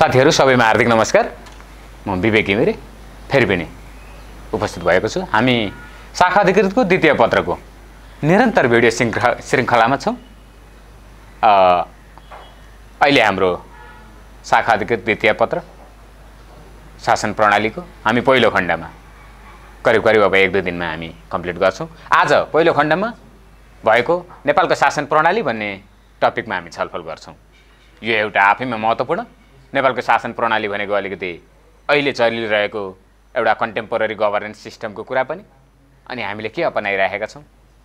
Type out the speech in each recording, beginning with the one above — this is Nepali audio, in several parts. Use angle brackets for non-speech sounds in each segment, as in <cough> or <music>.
साथीहरू सबैमा हार्दिक नमस्कार म विवेक घिमिरे फेरि पनि उपस्थित भएको छु हामी शाखा अधिकृतको द्वितीय पत्रको निरन्तर भिडियो श्रृङ्ख श्रृङ्खलामा छौँ अहिले हाम्रो शाखा अधिकृत द्वितीय पत्र शासन प्रणालीको हामी पहिलो खण्डमा करिब करिब अब एक दुई दिनमा हामी कम्प्लिट गर्छौँ आज पहिलो खण्डमा भएको नेपालको शासन प्रणाली भन्ने टपिकमा हामी छलफल गर्छौँ यो एउटा आफैमा महत्त्वपूर्ण नेपालको शासन प्रणाली भनेको अलिकति अहिले चलिरहेको एउटा कन्टेम्पोररी गभर्नेन्स सिस्टमको कुरा पनि अनि हामीले के अपनाइराखेका छौँ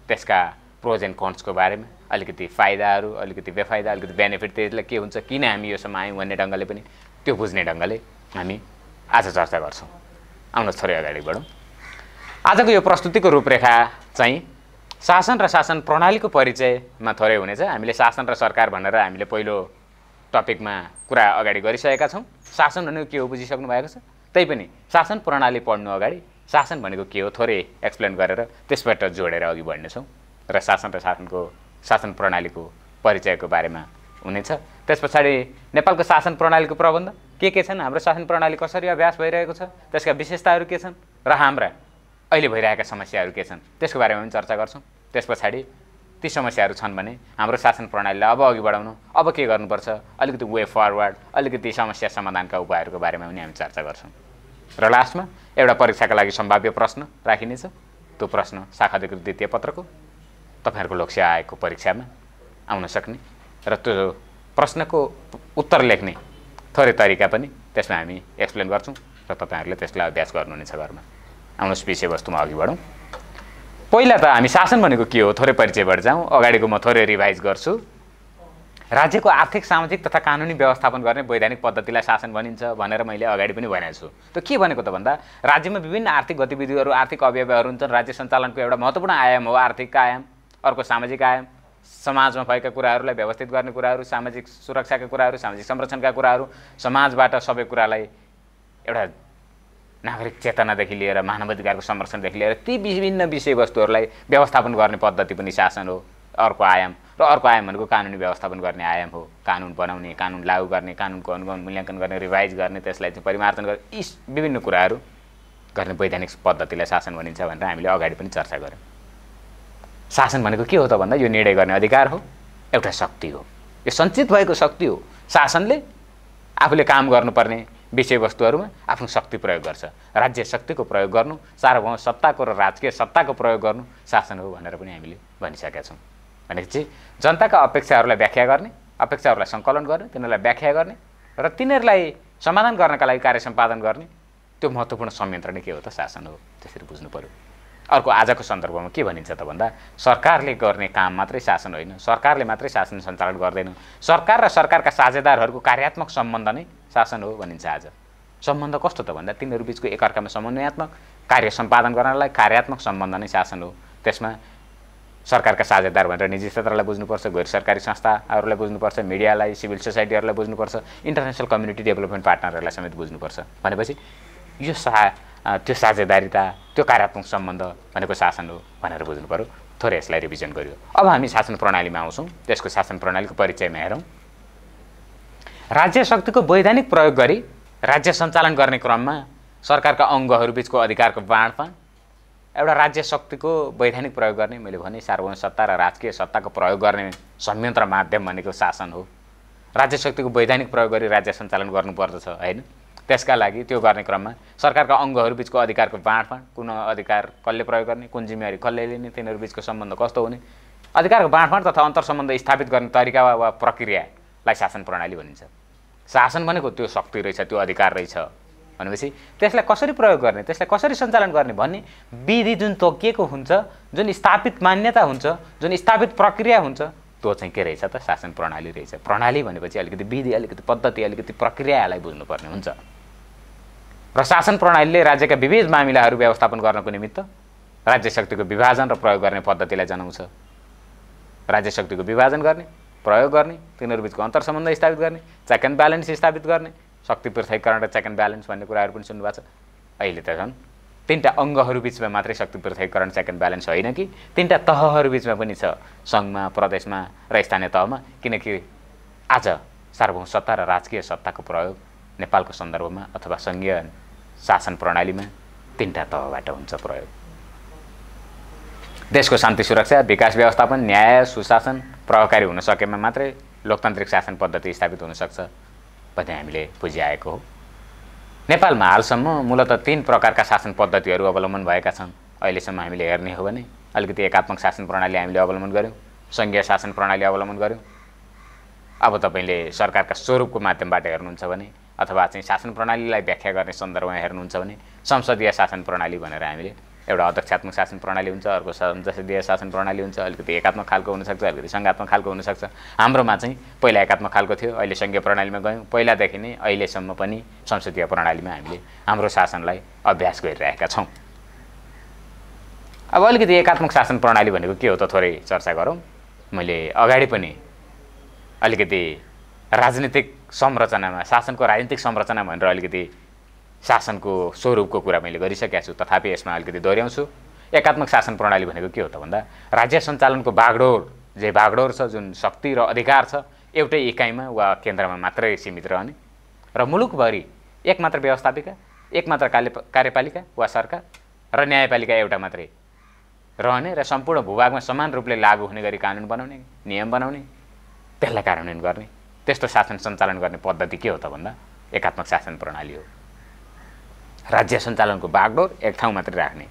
त्यसका प्रोज एन्ड कन्सको बारेमा अलिकति फाइदाहरू अलिकति बेफाइदा अलिकति बेनिफिट त्यसलाई के हुन्छ किन हामी योसम्म आयौँ भन्ने ढङ्गले पनि त्यो बुझ्ने ढङ्गले हामी आज चर्चा गर्छौँ आउनुहोस् थोरै अगाडि बढौँ आजको यो प्रस्तुतिको रूपरेखा चाहिँ शासन र शासन प्रणालीको परिचयमा थोरै हुनेछ हामीले शासन र सरकार भनेर हामीले पहिलो टपिकमा कुरा अगाडि गरिसकेका छौँ शासन भनेको के हो बुझिसक्नु भएको छ पनि शासन प्रणाली पढ्नु अगाडि शासन भनेको के हो थोरै एक्सप्लेन गरेर त्यसबाट जोडेर अघि बढ्नेछौँ र शासन र शासनको शासन प्रणालीको परिचयको बारेमा हुनेछ त्यस पछाडि नेपालको शासन प्रणालीको प्रबन्ध के के छन् हाम्रो शासन प्रणाली कसरी अभ्यास भइरहेको छ त्यसका विशेषताहरू के छन् र हाम्रा अहिले भइरहेका समस्याहरू के छन् त्यसको बारेमा पनि चर्चा गर्छौँ त्यस पछाडि ती समस्याहरू छन् भने हाम्रो शासन प्रणालीलाई अब अघि बढाउनु अब के गर्नुपर्छ अलिकति वे फरवर्ड अलिकति समस्या समाधानका उपायहरूको बारेमा पनि हामी चर्चा गर्छौँ र लास्टमा एउटा परीक्षाका लागि सम्भाव्य प्रश्न राखिनेछ त्यो प्रश्न अधिकृत द्वितीय पत्रको तपाईँहरूको लक्ष्य आएको परीक्षामा आउन सक्ने र त्यो प्रश्नको उत्तर लेख्ने थोरै तरिका पनि त्यसमा हामी एक्सप्लेन गर्छौँ र तपाईँहरूले त्यसलाई अभ्यास गर्नुहुनेछ घरमा आउनुहोस् विषयवस्तुमा अघि बढौँ पहिला त हामी शासन भनेको के हो थोरै परिचयबाट जाउँ अगाडिको म थोरै रिभाइज गर्छु राज्यको आर्थिक सामाजिक तथा कानुनी व्यवस्थापन गर्ने वैधानिक पद्धतिलाई शासन भनिन्छ भनेर मैले अगाडि पनि भनेको छु त के भनेको त भन्दा राज्यमा विभिन्न आर्थिक गतिविधिहरू आर्थिक अवयवहरू हुन्छन् राज्य सञ्चालनको एउटा महत्त्वपूर्ण आयाम हो आर्थिक आयाम अर्को सामाजिक आयाम समाजमा भएका कुराहरूलाई व्यवस्थित गर्ने कुराहरू सामाजिक सुरक्षाका कुराहरू सामाजिक संरक्षणका कुराहरू समाजबाट सबै कुरालाई एउटा नागरिक चेतनादेखि लिएर मानवाधिकारको संरक्षणदेखि लिएर ती विभिन्न विषयवस्तुहरूलाई व्यवस्थापन गर्ने पद्धति पनि शासन हो अर्को आयाम र अर्को आयाम भनेको कानुनी व्यवस्थापन गर्ने आयाम हो कानुन बनाउने कानुन लागू गर्ने कानुनको अनुगमन मूल्याङ्कन गर्ने रिभाइज गर्ने त्यसलाई चाहिँ परिमार्जन गर्ने यी विभिन्न कुराहरू गर्ने वैधानिक पद्धतिलाई शासन भनिन्छ भनेर हामीले अगाडि पनि चर्चा गऱ्यौँ शासन भनेको के हो त भन्दा यो निर्णय गर्ने अधिकार हो एउटा शक्ति हो यो सञ्चित भएको शक्ति हो शासनले आफूले काम गर्नुपर्ने विषयवस्तुहरूमा आफ्नो शक्ति प्रयोग गर्छ राज्य शक्तिको प्रयोग गर्नु सार्वभौम सत्ताको र राजकीय सत्ताको प्रयोग गर्नु शासन हो भनेर पनि हामीले भनिसकेका छौँ भनेपछि जनताका अपेक्षाहरूलाई व्याख्या गर्ने अपेक्षाहरूलाई सङ्कलन गर्ने तिनीहरूलाई व्याख्या गर्ने र तिनीहरूलाई समाधान गर्नका लागि कार्य सम्पादन गर्ने त्यो महत्त्वपूर्ण संयन्त्र नै के हो त शासन हो त्यसरी बुझ्नु पऱ्यो अर्को आजको सन्दर्भमा के भनिन्छ त भन्दा सरकारले गर्ने काम मात्रै शासन होइन सरकारले मात्रै शासन सञ्चालन गर्दैन सरकार र सरकारका साझेदारहरूको कार्यात्मक सम्बन्ध नै शासन हो भनिन्छ आज सम्बन्ध कस्तो त भन्दा तिनीहरू बिचको एकअर्कामा समन्वयात्मक कार्य सम्पादन गर्नलाई कार्यात्मक सम्बन्ध नै शासन हो त्यसमा सरकारका साझेदार भनेर निजी क्षेत्रलाई बुझ्नुपर्छ गैर सरकारी संस्थाहरूलाई बुझ्नुपर्छ मिडियालाई सिभिल सोसाइटीहरूलाई बुझ्नुपर्छ इन्टरनेसनल कम्युनिटी डेभलपमेन्ट पार्टनरहरूलाई समेत बुझ्नुपर्छ भनेपछि यो सा त्यो साझेदारिता त्यो कार्यात्मक सम्बन्ध भनेको शासन हो भनेर बुझ्नु पऱ्यो थोरै यसलाई रिभिजन गरियो अब हामी शासन प्रणालीमा आउँछौँ त्यसको शासन प्रणालीको परिचयमा हेरौँ राज्य शक्तिको वैधानिक प्रयोग गरी राज्य सञ्चालन गर्ने क्रममा सरकारका अङ्गहरूबिचको अधिकारको बाँडफाँड एउटा राज्य शक्तिको वैधानिक प्रयोग गर्ने मैले भने सार्वजनिक सत्ता र राजकीय सत्ताको प्रयोग गर्ने संयन्त्र माध्यम भनेको शासन हो राज्य शक्तिको वैधानिक प्रयोग गरी राज्य सञ्चालन गर्नुपर्दछ होइन त्यसका लागि त्यो गर्ने क्रममा सरकारका अङ्गहरूबिचको अधिकारको बाँडफाँड कुन अधिकार कसले प्रयोग गर्ने कुन जिम्मेवारी कसले लिने तिनीहरू बिचको सम्बन्ध कस्तो हुने अधिकारको बाँडफाँड तथा अन्तर सम्बन्ध स्थापित गर्ने तरिका वा प्रक्रिया लाई शासन प्रणाली भनिन्छ शासन भनेको त्यो शक्ति रहेछ त्यो अधिकार रहेछ भनेपछि त्यसलाई कसरी प्रयोग गर्ने त्यसलाई कसरी सञ्चालन गर्ने भन्ने विधि जुन तोकिएको हुन्छ जुन स्थापित मान्यता हुन्छ जुन स्थापित प्रक्रिया हुन्छ त्यो चाहिँ के रहेछ त शासन प्रणाली रहेछ प्रणाली भनेपछि अलिकति विधि अलिकति पद्धति अलिकति प्रक्रियालाई बुझ्नुपर्ने हुन्छ र शासन प्रणालीले राज्यका विविध मामिलाहरू व्यवस्थापन गर्नको निमित्त राज्य शक्तिको विभाजन र प्रयोग गर्ने पद्धतिलाई जनाउँछ राज्य शक्तिको विभाजन गर्ने प्रयोग गर्ने तिनीहरूबिचको अन्तर सम्बन्ध स्थापित गर्ने चेक एन्ड ब्यालेन्स स्थापित गर्ने शक्ति पृथकीकरण र चेक एन्ड ब्यालेन्स भन्ने कुराहरू पनि सुन्नुभएको छ अहिले त झन् तिनवटा अङ्गहरू बिचमा मात्रै शक्ति पृथकीकरण चेक एन्ड ब्यालेन्स होइन कि तिनवटा तहहरू बिचमा पनि छ सङ्घमा प्रदेशमा र स्थानीय तहमा किनकि आज सार्वभौम सत्ता र राजकीय सत्ताको प्रयोग नेपालको सन्दर्भमा अथवा सङ्घीय शासन प्रणालीमा तिनवटा तहबाट हुन्छ प्रयोग देशको शान्ति सुरक्षा विकास व्यवस्थापन न्याय सुशासन प्रभावकारी हुन सकेमा मात्रै लोकतान्त्रिक शासन पद्धति स्थापित हुनसक्छ भन्ने हामीले बुझिआएको हो नेपालमा हालसम्म मूलत तिन प्रकारका शासन पद्धतिहरू अवलम्बन भएका छन् अहिलेसम्म हामीले हेर्ने हो भने अलिकति एकात्मक शासन प्रणाली हामीले अवलम्बन गऱ्यौँ सङ्घीय शासन प्रणाली अवलम्बन गऱ्यौँ अब तपाईँले सरकारका स्वरूपको माध्यमबाट हेर्नुहुन्छ भने अथवा चाहिँ शासन प्रणालीलाई व्याख्या गर्ने सन्दर्भमा हेर्नुहुन्छ भने संसदीय शासन प्रणाली भनेर हामीले एउटा अध्यक्षात्मक शासन प्रणाली हुन्छ अर्को देश शासन प्रणाली हुन्छ अलिकति एकात्मक खालको हुनसक्छ अलिकति सङ्घात्मक खालको हुनसक्छ हाम्रोमा चाहिँ पहिला एकात्मक खालको थियो अहिले सङ्घीय प्रणालीमा गयौँ पहिलादेखि नै अहिलेसम्म पनि संसदीय प्रणालीमा हामीले हाम्रो शासनलाई अभ्यास गरिरहेका छौँ अब अलिकति एकात्मक शासन प्रणाली भनेको के हो त थोरै चर्चा गरौँ मैले अगाडि पनि अलिकति राजनीतिक संरचनामा शासनको राजनीतिक संरचना भनेर अलिकति शासनको स्वरूपको कुरा मैले गरिसकेका छु तथापि यसमा अलिकति दोहोऱ्याउँछु एकात्मक शासन प्रणाली भनेको के हो त भन्दा राज्य सञ्चालनको बागडोर जे बागडोर छ जुन शक्ति र अधिकार छ एउटै इकाइमा वा केन्द्रमा मात्रै सीमित रहने र मुलुकभरि एकमात्र व्यवस्थापिका एकमात्र मात्र कार्यपालिका वा सरकार र न्यायपालिका एउटा मात्रै रहने र सम्पूर्ण भूभागमा समान रूपले लागू हुने गरी कानुन बनाउने नियम बनाउने त्यसलाई कार्यान्वयन गर्ने त्यस्तो शासन सञ्चालन गर्ने पद्धति के हो त भन्दा एकात्मक शासन प्रणाली हो राज्य सञ्चालनको बागडोर एक ठाउँ मात्र राख्ने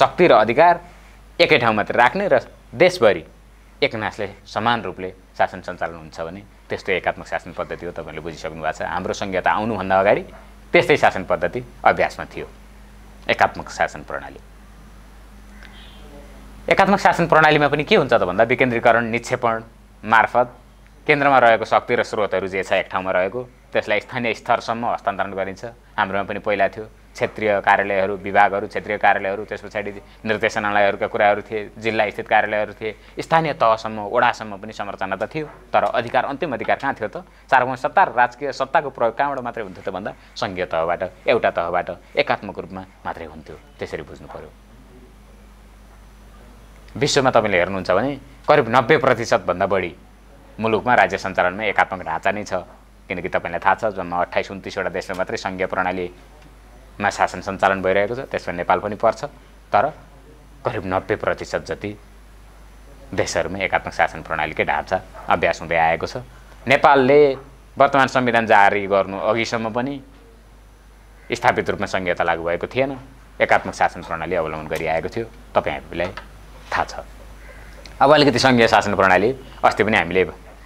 शक्ति र अधिकार एकै ठाउँ मात्र राख्ने र देशभरि एकनासले समान रूपले शासन सञ्चालन हुन्छ भने त्यस्तो एकात्मक शासन पद्धति हो तपाईँले बुझिसक्नु भएको छ हाम्रो संहिता आउनुभन्दा अगाडि त्यस्तै शासन पद्धति अभ्यासमा थियो एकात्मक शासन प्रणाली एकात्मक शासन प्रणालीमा पनि के हुन्छ त भन्दा विकेन्द्रीकरण निक्षेपण मार्फत केन्द्रमा रहेको शक्ति र स्रोतहरू जे छ एक ठाउँमा रहेको त्यसलाई स्थानीय स्तरसम्म हस्तान्तरण गरिन्छ हाम्रोमा पनि पहिला थियो क्षेत्रीय कार्यालयहरू विभागहरू क्षेत्रीय कार्यालयहरू त्यस पछाडि निर्देशनालयहरूका कुराहरू थिए जिल्ला स्थित कार्यालयहरू थिए स्थानीय तहसम्म ओडासम्म पनि संरचना त थियो तर अधिकार अन्तिम अधिकार कहाँ थियो त सार्वभौम सत्ता र राजकीय सत्ताको प्रयोग कहाँबाट मात्रै हुन्थ्यो त भन्दा सङ्घीय तहबाट एउटा तहबाट एकात्मक रूपमा मात्रै हुन्थ्यो त्यसरी बुझ्नु पऱ्यो विश्वमा तपाईँले हेर्नुहुन्छ भने करिब नब्बे प्रतिशतभन्दा बढी मुलुकमा राज्य सञ्चालनमा एकात्मक ढाँचा नै छ किनकि तपाईँलाई थाहा छ जम्मा अठाइस उन्तिसवटा देशमा मात्रै सङ्घीय प्रणाली मा शासन सञ्चालन भइरहेको छ त्यसमा नेपाल पनि पर्छ तर करिब नब्बे प्रतिशत जति देशहरूमा एकात्मक शासन प्रणालीकै ढाँचा अभ्यास हुँदै आएको छ नेपालले वर्तमान संविधान जारी गर्नु अघिसम्म पनि स्थापित रूपमा संहिता लागू भएको थिएन एकात्मक शासन प्रणाली अवलम्बन गरिआएको थियो तपाईँहरूलाई थाहा छ अब अलिकति सङ्घीय शासन प्रणाली अस्ति पनि हामीले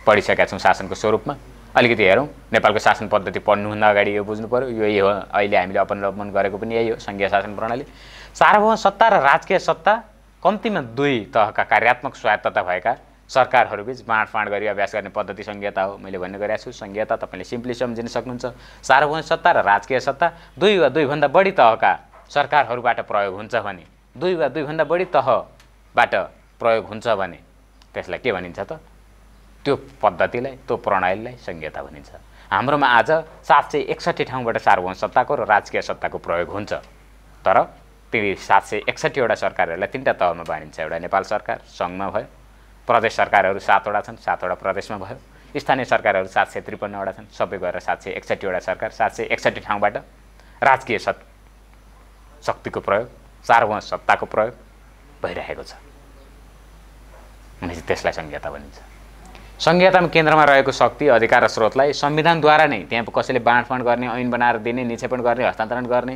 पढिसकेका छौँ शासनको स्वरूपमा अलिकति हेरौँ नेपालको शासन पद्धति पढ्नुभन्दा अगाडि यो बुझ्नु पऱ्यो यही हो अहिले हामीले अपनलोपन गरेको पनि यही हो सङ्घीय शासन प्रणाली सार्वभौम सत्ता र राजकीय सत्ता कम्तीमा दुई तहका कार्यात्मक स्वायत्तता भएका सरकारहरूबिच बाँडफाँड गरी अभ्यास गर्ने पद्धति संहिता हो मैले भन्ने गरेको छु सङ्घीयता तपाईँले सिम्पली सम्झिन सक्नुहुन्छ सार्वभौम सत्ता र राजकीय सत्ता दुई वा दुईभन्दा बढी तहका सरकारहरूबाट प्रयोग हुन्छ भने दुई वा दुईभन्दा बढी तहबाट प्रयोग हुन्छ भने त्यसलाई के भनिन्छ त त्यो पद्धतिलाई त्यो प्रणालीलाई संहिता भनिन्छ हाम्रोमा आज सात सय एकसट्ठी ठाउँबाट सार्वभौम सत्ताको र राजकीय सत्ताको प्रयोग हुन्छ तर ती सात सय एकसट्ठीवटा सरकारहरूलाई तिनवटा तहमा बाँडिन्छ एउटा नेपाल सरकार सङ्घमा भयो प्रदेश सरकारहरू सातवटा छन् सातवटा प्रदेशमा भयो स्थानीय सरकारहरू सात सय त्रिपन्नवटा छन् सबै गएर सात सय एकसट्ठीवटा सरकार सात सय एकसट्ठी ठाउँबाट राजकीय सत् शक्तिको प्रयोग सार्वभौम सत्ताको प्रयोग भइरहेको छ भनेपछि त्यसलाई संहिता भनिन्छ संघीयता केन्द्रमा रहेको शक्ति अधिकार र स्रोतलाई संविधानद्वारा नै त्यहाँ कसैले बाँडफाँड गर्ने ऐन बनाएर दिने निक्षेपण गर्ने हस्तान्तरण गर्ने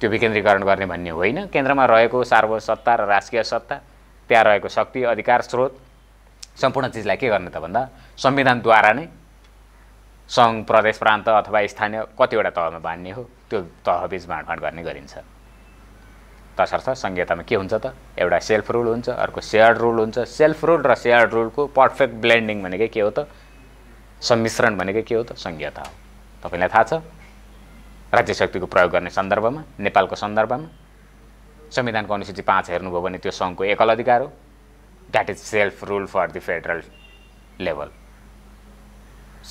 त्यो विकेन्द्रीकरण गर्ने भन्ने होइन केन्द्रमा रहेको सार्वसत्ता र राजकीय सत्ता त्यहाँ रहेको शक्ति अधिकार स्रोत सम्पूर्ण चिजलाई के गर्ने त भन्दा संविधानद्वारा नै सङ्घ प्रदेश प्रान्त अथवा स्थानीय कतिवटा तहमा बाँड्ने हो त्यो तहबिच बाँडफाँड गर्ने गरिन्छ तसर्थ संहितामा के हुन्छ त एउटा सेल्फ रुल हुन्छ अर्को सेयर्ड रुल हुन्छ सेल्फ रुल र सेयर्ड रुलको पर्फेक्ट ब्लेन्डिङ भनेकै के हो त सम्मिश्रण भनेकै के हो त संहिता हो तपाईँलाई थाहा छ राज्य शक्तिको प्रयोग गर्ने सन्दर्भमा नेपालको सन्दर्भमा संविधानको अनुसूची पाँच हेर्नुभयो भने त्यो सङ्घको एकल अधिकार हो that is self rule for the federal level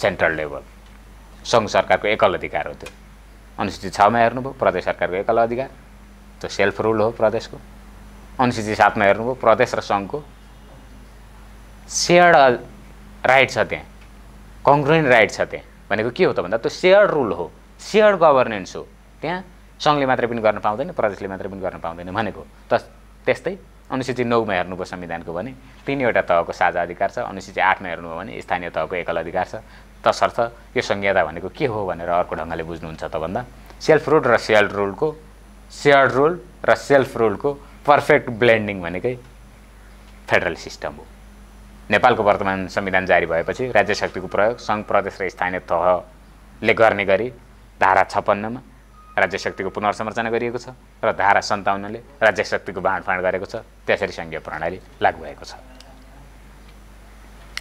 central level सङ्घ सरकारको एकल अधिकार हो त्यो अनुसूची छमा हेर्नुभयो प्रदेश सरकारको एकल अधिकार त्यो सेल्फ रुल हो प्रदेशको अनुसूची सातमा हेर्नुभयो प्रदेश र सङ्घको सेयर्ड राइट छ त्यहाँ कङ्ग्रुएन्ट राइट छ त्यहाँ भनेको के हो त भन्दा त्यो सेयर्ड रुल हो सेयर्ड गभर्नेन्स हो त्यहाँ सङ्घले मात्रै पनि गर्न पाउँदैन प्रदेशले मात्रै पनि गर्न पाउँदैन भनेको त त्यस्तै अनुसूची नौमा हेर्नुभयो संविधानको भने तिनवटा तहको साझा अधिकार छ अनुसूची आठमा हेर्नुभयो भने स्थानीय तहको एकल अधिकार छ तसर्थ यो संहिता भनेको के हो भनेर अर्को ढङ्गले बुझ्नुहुन्छ त भन्दा सेल्फ रुल र सेल्फ रुलको सेयर्ड रोल र सेल्फ रोलको पर्फेक्ट ब्लेन्डिङ भनेकै फेडरल सिस्टम हो नेपालको वर्तमान संविधान जारी भएपछि राज्य शक्तिको प्रयोग सङ्घ प्रदेश र स्थानीय तहले गर्ने गरी धारा छप्पन्नमा राज्य शक्तिको पुनर्संरचना गरिएको छ र धारा सन्ताउन्नले राज्य शक्तिको बाँडफाँड गरेको छ त्यसरी सङ्घीय प्रणाली लागू भएको छ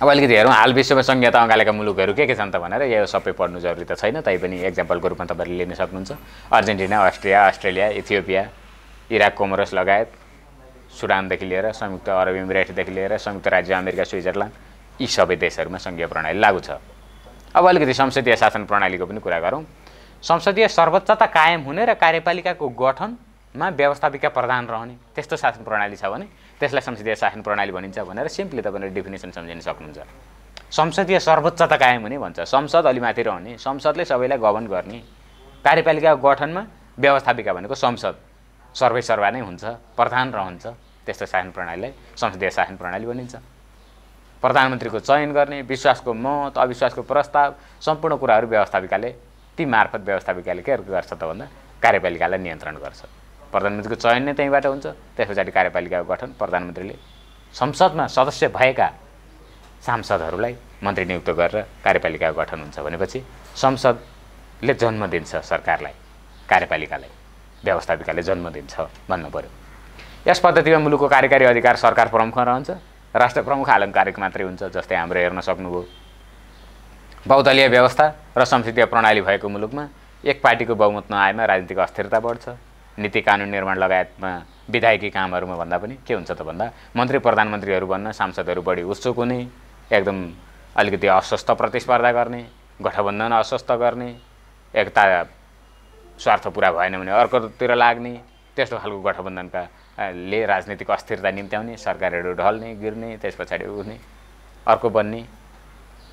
अब अलिकति हेरौँ हाल विश्वमा संहिता अँगालेका मुलुकहरू के के छन् त भनेर यो सबै पढ्नु जरुरी त छैन तैपनि एक्जाम्पलको रूपमा तपाईँले लिन सक्नुहुन्छ Argentina Austria Australia Ethiopia Iraq Comoros लगायत सुडानदेखि लिएर संयुक्त अरब इमिरेटदेखि लिएर संयुक्त राज्य अमेरिका स्विजरल्यान्ड यी सबै देशहरूमा सङ्घीय प्रणाली लागु छ अब अलिकति संसदीय शासन प्रणालीको पनि कुरा गरौँ संसदीय सर्वोच्चता कायम हुने र कार्यपालिकाको गठनमा व्यवस्थापिका प्रधान रहने त्यस्तो शासन प्रणाली छ भने त्यसलाई संसदीय शासन प्रणाली भनिन्छ भनेर सिम्पली तपाईँले डेफिनेसन सम्झिन सक्नुहुन्छ संसदीय सर्वोच्चता कायम हुने भन्छ संसद अलि माथि रहने संसदले सबैलाई गभर्न गर्ने कार्यपालिका गठनमा व्यवस्थापिका भनेको संसद सर्वा नै हुन्छ प्रधान रहन्छ त्यस्तो शासन प्रणालीलाई संसदीय शासन प्रणाली भनिन्छ प्रधानमन्त्रीको चयन गर्ने विश्वासको मत अविश्वासको प्रस्ताव सम्पूर्ण कुराहरू व्यवस्थापिकाले ती मार्फत व्यवस्थापिकाले के गर्छ त भन्दा कार्यपालिकालाई नियन्त्रण गर्छ प्रधानमन्त्रीको चयन नै त्यहीँबाट हुन्छ त्यस पछाडि कार्यपालिकाको गठन प्रधानमन्त्रीले संसदमा सदस्य भएका सांसदहरूलाई मन्त्री नियुक्त गरेर कार्यपालिकाको गठन हुन्छ भनेपछि संसदले जन्म दिन्छ सरकारलाई कार्यपालिकालाई व्यवस्थापिकाले जन्म दिन्छ भन्नु पऱ्यो यस पद्धतिमा मुलुकको कार्यकारी अधिकार सरकार प्रमुखमा रहन्छ राष्ट्र प्रमुख आलङ्कारिक मात्रै हुन्छ जस्तै हाम्रो हेर्न सक्नुभयो बहुदलीय व्यवस्था र संसदीय प्रणाली भएको मुलुकमा एक पार्टीको बहुमत नआएमा राजनीतिक अस्थिरता बढ्छ नीति कानुन निर्माण लगायतमा विधायकी कामहरूमा भन्दा पनि के हुन्छ त भन्दा मन्त्री प्रधानमन्त्रीहरू भन्न सांसदहरू बढी उत्सुक हुने एकदम अलिकति अस्वस्थ प्रतिस्पर्धा गर्ने गठबन्धन अस्वस्थ गर्ने एकता स्वार्थ पुरा भएन भने अर्कोतिर लाग्ने त्यस्तो खालको गठबन्धनका ले राजनीतिक अस्थिरता निम्त्याउने सरकारहरू ढल्ने गिर्ने त्यस पछाडि उठ्ने अर्को बन्ने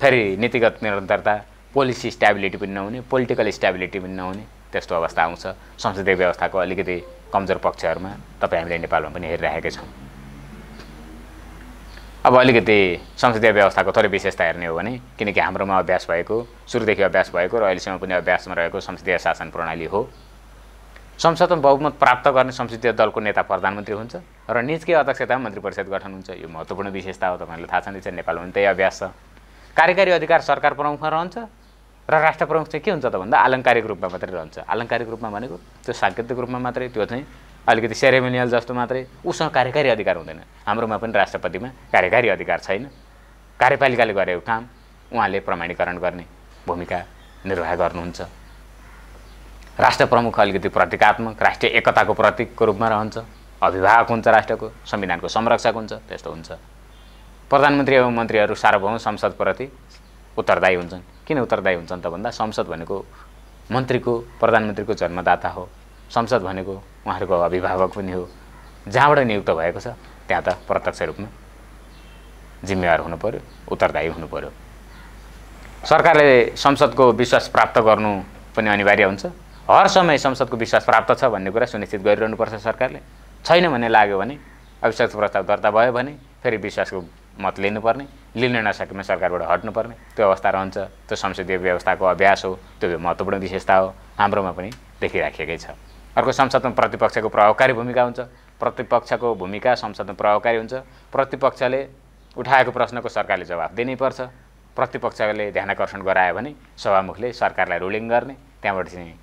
फेरि नीतिगत निरन्तरता पोलिसी स्ट्याबिलिटी पनि नहुने पोलिटिकल स्ट्याबिलिटी पनि नहुने त्यस्तो अवस्था आउँछ संसदीय व्यवस्थाको अलिकति कमजोर पक्षहरूमा तपाईँ हामीले नेपालमा पनि हेरिराखेकै छौँ अब अलिकति संसदीय व्यवस्थाको थोरै विशेषता हेर्ने हो भने किनकि हाम्रोमा अभ्यास भएको सुरुदेखि अभ्यास भएको र अहिलेसम्म पनि अभ्यासमा रहेको संसदीय शासन प्रणाली हो संसदमा बहुमत प्राप्त गर्ने संसदीय दलको नेता प्रधानमन्त्री हुन्छ र निजकै अध्यक्षतामा मन्त्री परिषद गठन हुन्छ यो महत्त्वपूर्ण विशेषता हो तपाईँहरूलाई थाहा छँदैछ नेपालमा पनि त्यही अभ्यास छ कार्यकारी अधिकार सरकार प्रमुखमा रहन्छ र राष्ट्र प्रमुख चाहिँ के हुन्छ त भन्दा आलङ्कारिक रूपमा मात्रै रहन्छ आलङ्कारिक रूपमा भनेको त्यो साङ्केतिक रूपमा मात्रै त्यो चाहिँ अलिकति सेरेमोनियल जस्तो मात्रै उसँग कार्यकारी अधिकार हुँदैन हाम्रोमा पनि राष्ट्रपतिमा कार्यकारी अधिकार छैन कार्यपालिकाले गरेको काम उहाँले प्रमाणीकरण गर्ने भूमिका निर्वाह गर्नुहुन्छ राष्ट्र प्रमुख अलिकति प्रतीकात्मक राष्ट्रिय एकताको प्रतीकको रूपमा रहन्छ अभिभावक हुन्छ राष्ट्रको संविधानको संरक्षक हुन्छ त्यस्तो हुन्छ प्रधानमन्त्री एवं मन्त्रीहरू सार्वभौम संसदप्रति उत्तरदायी हुन्छन् किन उत्तरदायी हुन्छन् त भन्दा संसद भनेको मन्त्रीको प्रधानमन्त्रीको जन्मदाता हो संसद भनेको उहाँहरूको अभिभावक पनि हो जहाँबाट नियुक्त भएको छ त्यहाँ त प्रत्यक्ष रूपमा जिम्मेवार हुनु पऱ्यो उत्तरदायी हुनु पऱ्यो सरकारले संसदको विश्वास प्राप्त गर्नु पनि अनिवार्य हुन्छ हर समय संसदको विश्वास प्राप्त छ भन्ने कुरा सुनिश्चित गरिरहनुपर्छ सरकारले छैन भन्ने लाग्यो भने अविश्वास प्रस्ताव दर्ता भयो भने फेरि विश्वासको मत लिनुपर्ने लिन नसकेमा सरकारबाट हट्नुपर्ने त्यो अवस्था रहन्छ त्यो संसदीय व्यवस्थाको अभ्यास हो त्यो महत्त्वपूर्ण विशेषता हो हाम्रोमा पनि देखिराखेकै छ अर्को संसदमा प्रतिपक्षको प्रभावकारी भूमिका हुन्छ प्रतिपक्षको भूमिका संसदमा प्रभावकारी हुन्छ प्रतिपक्षले उठाएको प्रश्नको सरकारले जवाफ दिनैपर्छ प्रतिपक्षले ध्यानकर्षण गरायो भने सभामुखले सरकारलाई रुलिङ गर्ने त्यहाँबाट चाहिँ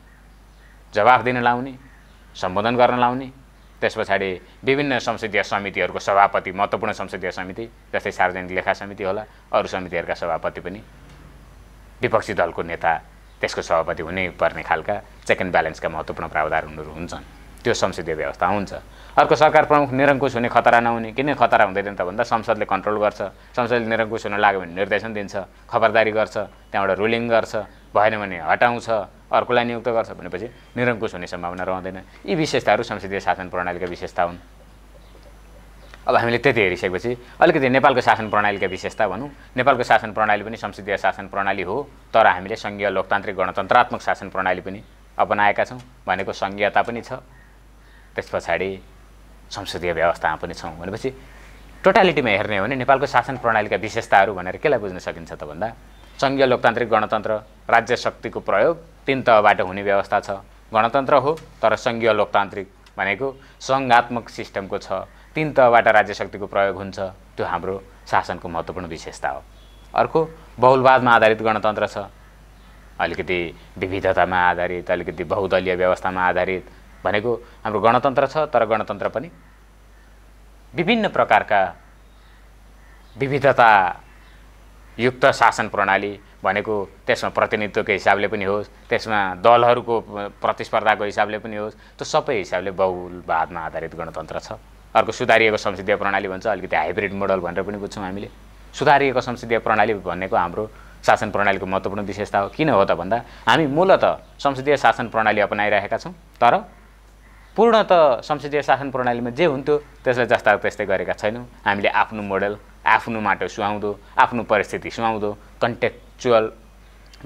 जवाफ दिन लाउने सम्बोधन गर्न लाउने त्यस पछाडि विभिन्न संसदीय समितिहरूको सभापति महत्त्वपूर्ण संसदीय समिति जस्तै सार्वजनिक लेखा समिति होला अरू समितिहरूका सभापति पनि विपक्षी दलको नेता त्यसको सभापति हुनै पर्ने खालका चेक एन्ड ब्यालेन्सका महत्त्वपूर्ण प्रावधान उनीहरू हुन्छन् त्यो संसदीय व्यवस्था हुन्छ अर्को सरकार प्रमुख निरङ्कुश हुने खतरा नहुने किन खतरा हुँदैन त भन्दा संसदले कन्ट्रोल गर्छ संसदले निरङ्कुश हुन लाग्यो भने निर्देशन दिन्छ खबरदारी गर्छ त्यहाँबाट रुलिङ गर्छ भएन भने हटाउँछ अर्कोलाई नियुक्त गर्छ भनेपछि निरङ्कुश हुने सम्भावना रहँदैन यी विशेषताहरू संसदीय शासन प्रणालीका विशेषता हुन् अब हामीले त्यति हेरिसकेपछि अलिकति नेपालको शासन प्रणालीका विशेषता भनौँ नेपालको शासन प्रणाली पनि संसदीय शासन प्रणाली हो तर हामीले सङ्घीय लोकतान्त्रिक गणतन्त्रात्मक शासन प्रणाली पनि अपनाएका छौँ भनेको सङ्घीयता पनि छ त्यस पछाडि संसदीय व्यवस्थामा पनि छौँ भनेपछि टोटालिटीमा हेर्ने हो भने नेपालको शासन प्रणालीका विशेषताहरू भनेर केलाई बुझ्न सकिन्छ त भन्दा सङ्घीय लोकतान्त्रिक गणतन्त्र राज्य शक्तिको प्रयोग तिन तहबाट हुने व्यवस्था छ गणतन्त्र हो तर सङ्घीय लोकतान्त्रिक भनेको सङ्घात्मक सिस्टमको छ तिन तहबाट राज्य शक्तिको प्रयोग हुन्छ त्यो हाम्रो शासनको महत्त्वपूर्ण विशेषता हो अर्को बहुलवादमा आधारित गणतन्त्र छ अलिकति विविधतामा आधारित अलिकति बहुदलीय व्यवस्थामा आधारित भनेको हाम्रो गणतन्त्र छ तर गणतन्त्र पनि विभिन्न प्रकारका विविधतायुक्त शासन प्रणाली भनेको त्यसमा प्रतिनिधित्वको हिसाबले पनि होस् त्यसमा दलहरूको प्रतिस्पर्धाको हिसाबले पनि होस् त्यो सबै हिसाबले बहुलवादमा आधारित गणतन्त्र छ अर्को सुधारिएको संसदीय प्रणाली भन्छ अलिकति हाइब्रिड मोडल भनेर पनि बुझ्छौँ हामीले सुधारिएको संसदीय प्रणाली भनेको हाम्रो शासन प्रणालीको महत्त्वपूर्ण विशेषता हो किन हो त भन्दा हामी मूलत संसदीय शासन प्रणाली अपनाइरहेका छौँ तर पूर्णत संसदीय शासन प्रणालीमा जे हुन्थ्यो त्यसलाई जस्ता त्यस्तै गरेका छैनौँ हामीले आफ्नो मोडल आफ्नो माटो सुहाउँदो आफ्नो परिस्थिति सुहाउँदो कन्टेक्ट एक्चुअल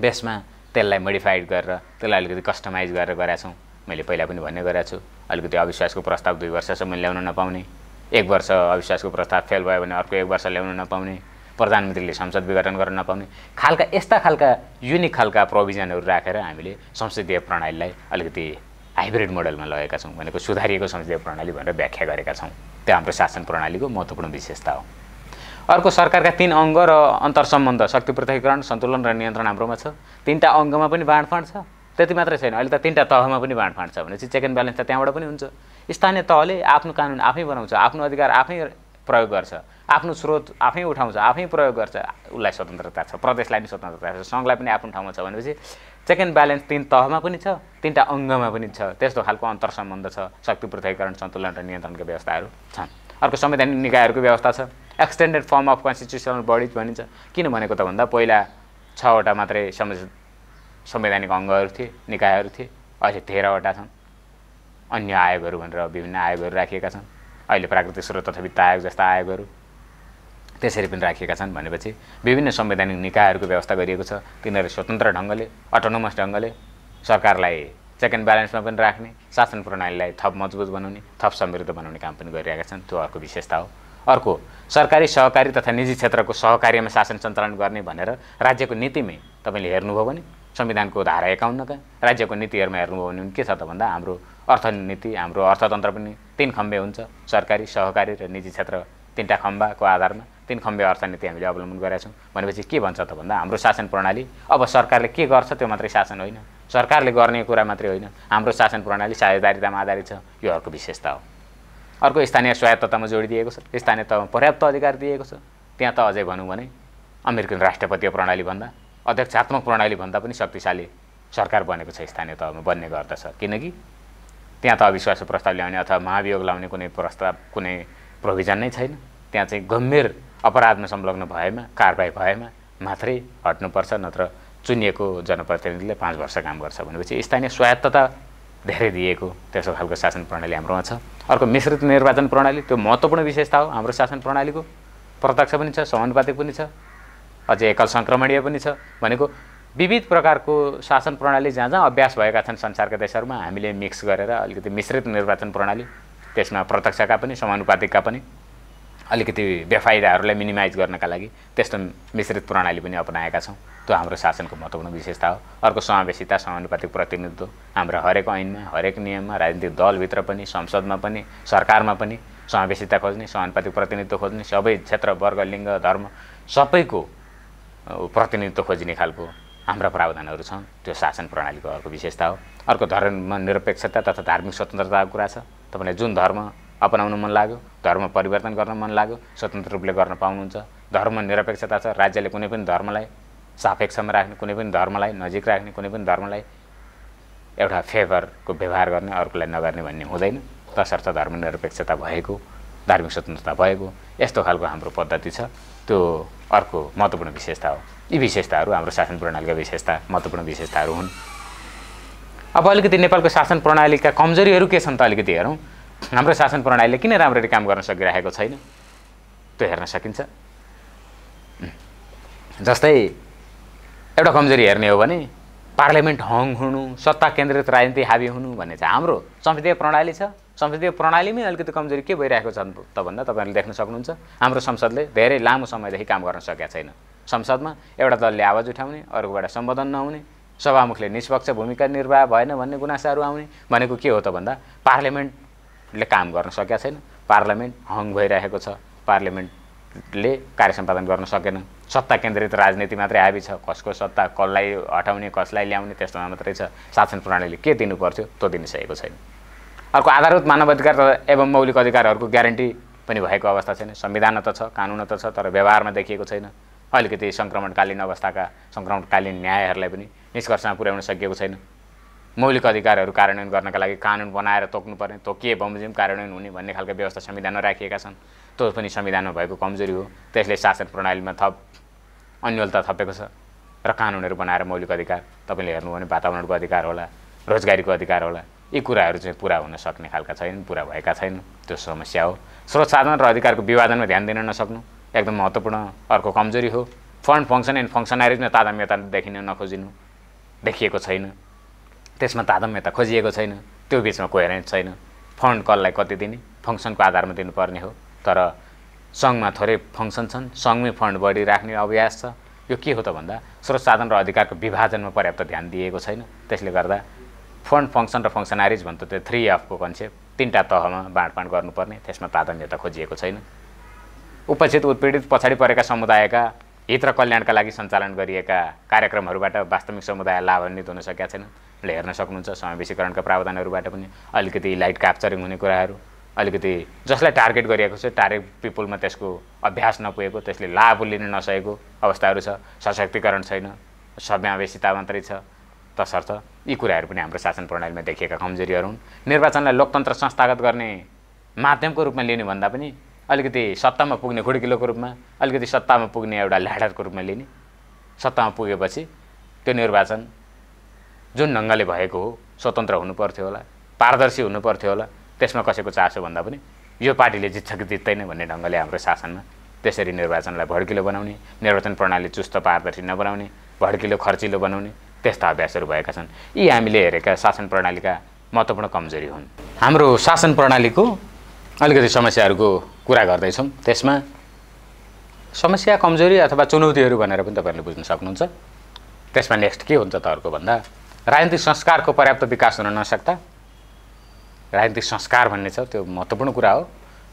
बेसमा त्यसलाई मोडिफाइड गरेर त्यसलाई अलिकति कस्टमाइज गरेर गराएको छौँ मैले पहिला पनि भन्ने गरेको छु अलिकति अविश्वासको प्रस्ताव दुई वर्षसम्म ल्याउन नपाउने एक वर्ष अविश्वासको प्रस्ताव फेल भयो भने अर्को एक वर्ष ल्याउन नपाउने प्रधानमन्त्रीले संसद विघटन गर्न नपाउने खालका यस्ता खालका युनिक खालका प्रोभिजनहरू राखेर हामीले संसदीय प्रणालीलाई अलिकति हाइब्रिड मोडलमा लगेका छौँ भनेको सुधारिएको संसदीय प्रणाली भनेर व्याख्या गरेका छौँ त्यो हाम्रो शासन प्रणालीको महत्त्वपूर्ण विशेषता हो अर्को सरकारका तीन अङ्ग र अन्तर सम्बन्ध शक्ति पृथकीकरण सन्तुलन र नियन्त्रण हाम्रोमा छ तिनवटा अङ्गमा पनि बाँडफाँड छ त्यति मात्रै छैन अहिले त तिनवटा तहमा पनि बाँडफाँड छ भनेपछि चेक एन्ड ब्यालेन्स त त्यहाँबाट पनि हुन्छ स्थानीय तहले आफ्नो कानुन आफै बनाउँछ आफ्नो अधिकार आफै प्रयोग गर्छ आफ्नो स्रोत आफै उठाउँछ आफै प्रयोग गर्छ उसलाई स्वतन्त्रता छ प्रदेशलाई पनि स्वतन्त्रता छ सङ्घलाई पनि आफ्नो ठाउँमा छ भनेपछि चेक एन्ड ब्यालेन्स तिन तहमा पनि छ तिनवटा अङ्गमा पनि छ त्यस्तो खालको अन्तर सम्बन्ध छ शक्ति पृथकीकरण सन्तुलन र नियन्त्रणको व्यवस्थाहरू छन् अर्को संवैधानिक निकायहरूको व्यवस्था छ extended form of constitutional bodies भनिन्छ किन भनेको त भन्दा पहिला छवटा मात्रै संवैधानिक अङ्गहरू थिए निकायहरू थिए अहिले तेह्रवटा छन् अन्य आयोगहरू भनेर विभिन्न आयोगहरू राखिएका छन् अहिले प्राकृतिक स्रोत तथा वित्त आयोग जस्ता आयोगहरू त्यसरी पनि राखिएका छन् भनेपछि विभिन्न संवैधानिक निकायहरूको व्यवस्था गरिएको छ तिनीहरू स्वतन्त्र ढङ्गले अटोनोमस ढङ्गले सरकारलाई चेक एन्ड ब्यालेन्समा पनि राख्ने शासन प्रणालीलाई थप मजबुत बनाउने थप समृद्ध बनाउने काम पनि गरिरहेका छन् त्यो अर्को विशेषता हो अर्को सरकारी सहकारी तथा निजी क्षेत्रको सहकार्यमा शासन सञ्चालन गर्ने भनेर राज्यको नीतिमै तपाईँले हेर्नुभयो भने संविधानको धारा एकाउन्नका राज्यको नीतिहरूमा हेर्नुभयो भने के छ त भन्दा हाम्रो अर्थनीति हाम्रो अर्थतन्त्र पनि तिन खम्बे हुन्छ सरकारी सहकारी र निजी क्षेत्र तिनवटा खम्बाको आधारमा तिन खम्बे अर्थनीति हामीले अवलम्बन गरेका छौँ भनेपछि के भन्छ त भन्दा हाम्रो शासन प्रणाली अब सरकारले के गर्छ त्यो मात्रै शासन होइन सरकारले गर्ने कुरा मात्रै होइन हाम्रो शासन प्रणाली साझेदारितामा आधारित छ यो अर्को विशेषता हो अर्को स्थानीय स्वायत्ततामा जोडिदिएको छ स्थानीय तहमा पर्याप्त अधिकार दिएको छ त्यहाँ त अझै भनौँ भने अमेरिकन राष्ट्रपतीय प्रणालीभन्दा अध्यक्षात्मक प्रणालीभन्दा पनि शक्तिशाली सरकार बनेको छ स्थानीय तहमा बन्ने गर्दछ किनकि त्यहाँ त अविश्वास प्रस्ताव ल्याउने अथवा महाभियोग लाउने कुनै प्रस्ताव कुनै प्रोभिजन नै छैन त्यहाँ चाहिँ गम्भीर अपराधमा संलग्न भएमा कारवाही भएमा मात्रै हट्नुपर्छ नत्र चुनिएको जनप्रतिनिधिले पाँच वर्ष काम गर्छ भनेपछि स्थानीय स्वायत्तता धेरै दिएको त्यस्तो खालको शासन प्रणाली हाम्रोमा छ अर्को मिश्रित निर्वाचन प्रणाली त्यो महत्त्वपूर्ण विशेषता हो हाम्रो शासन प्रणालीको प्रत्यक्ष पनि छ समानुपातिक पनि छ अझै एकल सङ्क्रमणीय पनि छ भनेको विविध प्रकारको शासन प्रणाली जहाँ जहाँ अभ्यास भएका छन् संसारका देशहरूमा हामीले मिक्स गरेर अलिकति मिश्रित निर्वाचन प्रणाली त्यसमा प्रत्यक्षका पनि समानुपातिकका पनि अलिकति बेफाइदाहरूलाई मिनिमाइज गर्नका लागि त्यस्तो मिश्रित प्रणाली पनि अपनाएका छौँ त्यो हाम्रो शासनको महत्त्वपूर्ण विशेषता हो अर्को समावेशिता समानुपातिक प्रतिनिधित्व हाम्रो हरेक ऐनमा हरेक नियममा राजनीतिक दलभित्र पनि संसदमा पनि सरकारमा पनि समावेशिता खोज्ने समानुपातिक प्रतिनिधित्व खोज्ने सबै क्षेत्र वर्ग लिङ्ग धर्म सबैको प्रतिनिधित्व खोजिने खालको हाम्रा प्रावधानहरू छन् त्यो शासन प्रणालीको अर्को विशेषता हो अर्को धर्म निरपेक्षता तथा धार्मिक स्वतन्त्रताको कुरा छ तपाईँले जुन धर्म अपनाउन मन लाग्यो धर्म परिवर्तन गर्न मन लाग्यो स्वतन्त्र रूपले गर्न पाउनुहुन्छ धर्म निरपेक्षता छ राज्यले कुनै पनि धर्मलाई सापेक्षमा राख्ने कुनै पनि धर्मलाई नजिक राख्ने कुनै पनि धर्मलाई एउटा फेभरको व्यवहार गर्ने अर्कोलाई नगर्ने भन्ने हुँदैन तसर्थ धर्मनिरपेक्षता भएको धार्मिक स्वतन्त्रता भएको यस्तो खालको हाम्रो पद्धति छ त्यो अर्को महत्त्वपूर्ण विशेषता हो यी विशेषताहरू हाम्रो शासन प्रणालीका विशेषता महत्त्वपूर्ण विशेषताहरू हुन् अब अलिकति नेपालको शासन प्रणालीका कमजोरीहरू के छन् त अलिकति हेरौँ हाम्रो शासन प्रणालीले किन राम्ररी काम गर्न सकिरहेको छैन त्यो हेर्न सकिन्छ जस्तै एउटा कमजोरी हेर्ने हो भने पार्लियामेन्ट हङ हुनु सत्ता केन्द्रित राजनीति हाबी हुनु भन्ने चाहिँ हाम्रो संसदीय प्रणाली छ संसदीय प्रणालीमै अलिकति कमजोरी के भइरहेको छ त भन्दा तपाईँहरूले देख्न सक्नुहुन्छ हाम्रो संसदले धेरै लामो समयदेखि काम गर्न सकेका छैन संसदमा एउटा दलले आवाज उठाउने अर्कोबाट सम्बोधन नहुने सभामुखले निष्पक्ष भूमिका निर्वाह भएन भन्ने गुनासाहरू आउने भनेको के हो त भन्दा पार्लियामेन्ट ले काम गर्न सकेका छैन पार्लियामेन्ट हङ भइरहेको छ पार्लियामेन्टले कार्य सम्पादन गर्न सकेन सत्ता केन्द्रित राजनीति मात्रै हाबी छ कसको सत्ता कसलाई हटाउने कसलाई ल्याउने त्यस्तोमा मात्रै छ शासन प्रणालीले के दिनु पर्थ्यो त्यो दिन सकेको छैन अर्को आधारभूत मानव मानवाधिकार एवं मौलिक अधिकारहरूको ग्यारेन्टी पनि भएको अवस्था छैन संविधान त छ कानुन त छ तर व्यवहारमा देखिएको छैन अलिकति सङ्क्रमणकालीन अवस्थाका सङ्क्रमणकालीन न्यायहरूलाई पनि निष्कर्षमा पुर्याउन सकिएको छैन मौलिक अधिकारहरू कार्यान्वयन गर्नका लागि कानुन बनाएर तोक्नुपर्ने तोकिए बमोजिम कार्यान्वयन हुने भन्ने खालको व्यवस्था संविधानमा राखिएका छन् त्यो पनि संविधानमा भएको कमजोरी हो त्यसले शासन प्रणालीमा थप अन्यलता थपेको छ र कानुनहरू बनाएर मौलिक अधिकार तपाईँले हेर्नुभयो भने वातावरणको अधिकार होला रोजगारीको अधिकार होला यी कुराहरू चाहिँ पुरा हुन सक्ने खालका छैनन् पुरा भएका छैनन् त्यो समस्या हो स्रोत साधन र अधिकारको विवादनमा ध्यान दिन नसक्नु एकदम महत्त्वपूर्ण अर्को कमजोरी हो फन्ड फङ्सन एन्ड फङ्सनारिजमा तादाम्यता देखिन नखोजिनु देखिएको छैन त्यसमा तादम्य खोजिएको छैन त्यो बिचमा कोहेरेन्स छैन फन्ड कललाई कति दिने फङ्सनको आधारमा दिनुपर्ने हो तर सङ्घमा थोरै फङ्सन छन् सङ्घमै फन्ड बढी राख्ने अभ्यास छ यो के हो त भन्दा स्रोत साधन र अधिकारको विभाजनमा पर्याप्त ध्यान दिएको छैन त्यसले गर्दा फन्ड फङ्सन र फङ्सनारिज भन्दा त्यो थ्री एफको कन्सेप्ट तिनवटा तहमा बाँडफाँड गर्नुपर्ने त्यसमा प्राधान्यता खोजिएको छैन उपस्थित उत्पीडित पछाडि परेका समुदायका हित र कल्याणका लागि सञ्चालन गरिएका कार्यक्रमहरूबाट वास्तविक समुदाय लाभान्वित हुन सकेका छैनन् ले हेर्न सक्नुहुन्छ समावेशीकरणका प्रावधानहरूबाट पनि अलिकति लाइट क्याप्चरिङ हुने कुराहरू अलिकति जसलाई टार्गेट गरिएको छ टार्गेट पिपुलमा त्यसको अभ्यास नपुगेको त्यसले लाभ लिन नसकेको अवस्थाहरू छ सशक्तिकरण छैन समावेशिता मात्रै छ तसर्थ यी कुराहरू पनि हाम्रो शासन प्रणालीमा देखिएका कमजोरीहरू हुन् निर्वाचनलाई लोकतन्त्र संस्थागत गर्ने माध्यमको रूपमा लिने भन्दा पनि अलिकति सत्तामा पुग्ने खुड्किलोको रूपमा अलिकति सत्तामा पुग्ने एउटा ल्याडरको रूपमा लिने सत्तामा पुगेपछि त्यो निर्वाचन जुन ढङ्गले भएको हो स्वतन्त्र हुनुपर्थ्यो होला पारदर्शी हुनुपर्थ्यो होला त्यसमा कसैको चासो भन्दा पनि यो पार्टीले जित्छ कि जित्दैन भन्ने ढङ्गले हाम्रो शासनमा त्यसरी निर्वाचनलाई भड्किलो बनाउने निर्वाचन प्रणाली चुस्त पारदर्शी नबनाउने भड्किलो खर्चिलो बनाउने त्यस्ता अभ्यासहरू भएका छन् यी हामीले हेरेका शासन प्रणालीका महत्त्वपूर्ण कमजोरी हुन् हाम्रो शासन प्रणालीको अलिकति समस्याहरूको कुरा गर्दैछौँ त्यसमा समस्या कमजोरी अथवा चुनौतीहरू भनेर पनि तपाईँहरूले बुझ्न सक्नुहुन्छ त्यसमा नेक्स्ट के हुन्छ त अर्को भन्दा राजनीतिक संस्कारको पर्याप्त विकास हुन नसक्दा राजनीतिक संस्कार भन्ने छ त्यो महत्त्वपूर्ण कुरा हो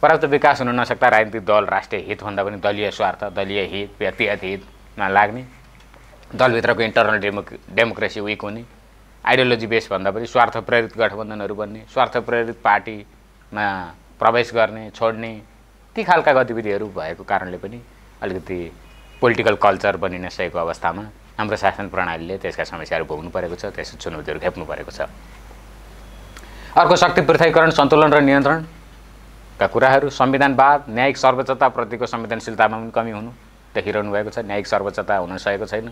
पर्याप्त विकास हुन नसक्दा राजनीतिक दल राष्ट्रिय हितभन्दा पनि दलीय स्वार्थ दलीय हित व्यक्तिगत हितमा लाग्ने दलभित्रको इन्टरनल डेमो डेमोक्रेसी विक हुने आइडियोलोजी भन्दा पनि स्वार्थ प्रेरित गठबन्धनहरू बन्ने स्वार्थ प्रेरित पार्टीमा प्रवेश गर्ने छोड्ने ती खालका गतिविधिहरू भएको कारणले पनि अलिकति पोलिटिकल कल्चर बनिन सकेको अवस्थामा हाम्रो शासन प्रणालीले त्यसका समस्याहरू भोग्नु परेको छ त्यस चुनौतीहरू खेप्नु परेको छ अर्को शक्ति पृथ्वीकरण सन्तुलन र नियन्त्रणका कुराहरू संविधानवाद न्यायिक सर्वोच्चताप्रतिको संवेदनशीलतामा पनि कमी हुनु देखिरहनु भएको छ न्यायिक सर्वोच्चता हुन सकेको छैन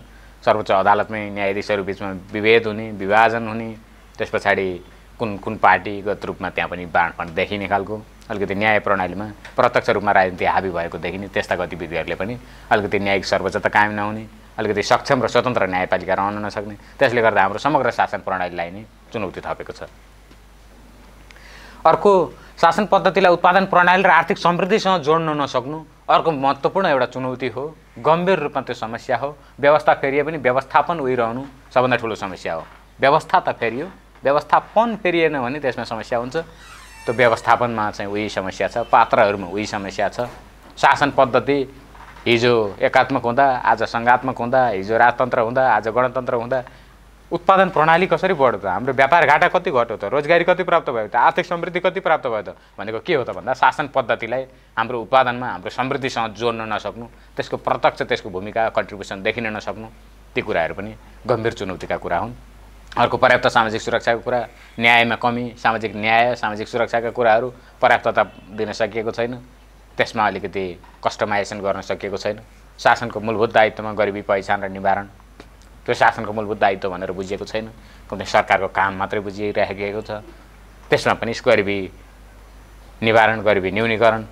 सर्वोच्च अदालतमै न्यायाधीशहरू बिचमा विभेद हुने विभाजन हुने त्यस पछाडि कुन कुन पार्टीगत रूपमा त्यहाँ पनि बाँडफाँड देखिने खालको अलिकति न्याय प्रणालीमा प्रत्यक्ष रूपमा राजनीति हाबी भएको देखिने त्यस्ता गतिविधिहरूले पनि अलिकति न्यायिक सर्वोच्चता कायम नहुने अलिकति सक्षम र स्वतन्त्र न्यायपालिका रहन नसक्ने त्यसले गर्दा हाम्रो समग्र शासन प्रणालीलाई नै चुनौती थपेको छ अर्को शासन पद्धतिलाई उत्पादन प्रणाली र आर्थिक समृद्धिसँग जोड्न नसक्नु अर्को महत्त्वपूर्ण एउटा चुनौती हो गम्भीर रूपमा त्यो समस्या हो व्यवस्था फेरिए पनि व्यवस्थापन उहिरहनु सबभन्दा ठुलो समस्या हो व्यवस्था त फेरियो व्यवस्थापन फेरिएन भने त्यसमा समस्या हुन्छ त्यो व्यवस्थापनमा चाहिँ उही समस्या छ पात्रहरूमा उही समस्या छ शासन पद्धति हिजो एकात्मक हुँदा आज सङ्घात्मक हुँदा हिजो राजतन्त्र हुँदा आज गणतन्त्र हुँदा उत्पादन प्रणाली कसरी बढ्यो त हाम्रो व्यापार घाटा कति घट्यो त रोजगारी कति प्राप्त भयो त आर्थिक समृद्धि कति प्राप्त भयो त भनेको के हो त भन्दा शासन पद्धतिलाई हाम्रो उत्पादनमा हाम्रो समृद्धिसँग जोड्न नसक्नु त्यसको प्रत्यक्ष त्यसको भूमिका कन्ट्रिब्युसन देखिन नसक्नु ती कुराहरू पनि गम्भीर चुनौतीका कुरा हुन् अर्को पर्याप्त सामाजिक सुरक्षाको कुरा न्यायमा कमी सामाजिक न्याय सामाजिक सुरक्षाका कुराहरू पर्याप्तता दिन सकिएको छैन त्यसमा अलिकति कस्टमाइजेसन गर्न सकिएको छैन शासनको मूलभूत दायित्वमा गरिबी पहिचान र निवारण त्यो शासनको मूलभूत दायित्व भनेर बुझिएको छैन कुनै सरकारको काम मात्रै बुझिराखेको छ त्यसमा पनि गरिबी निवारण गरिबी न्यूनीकरण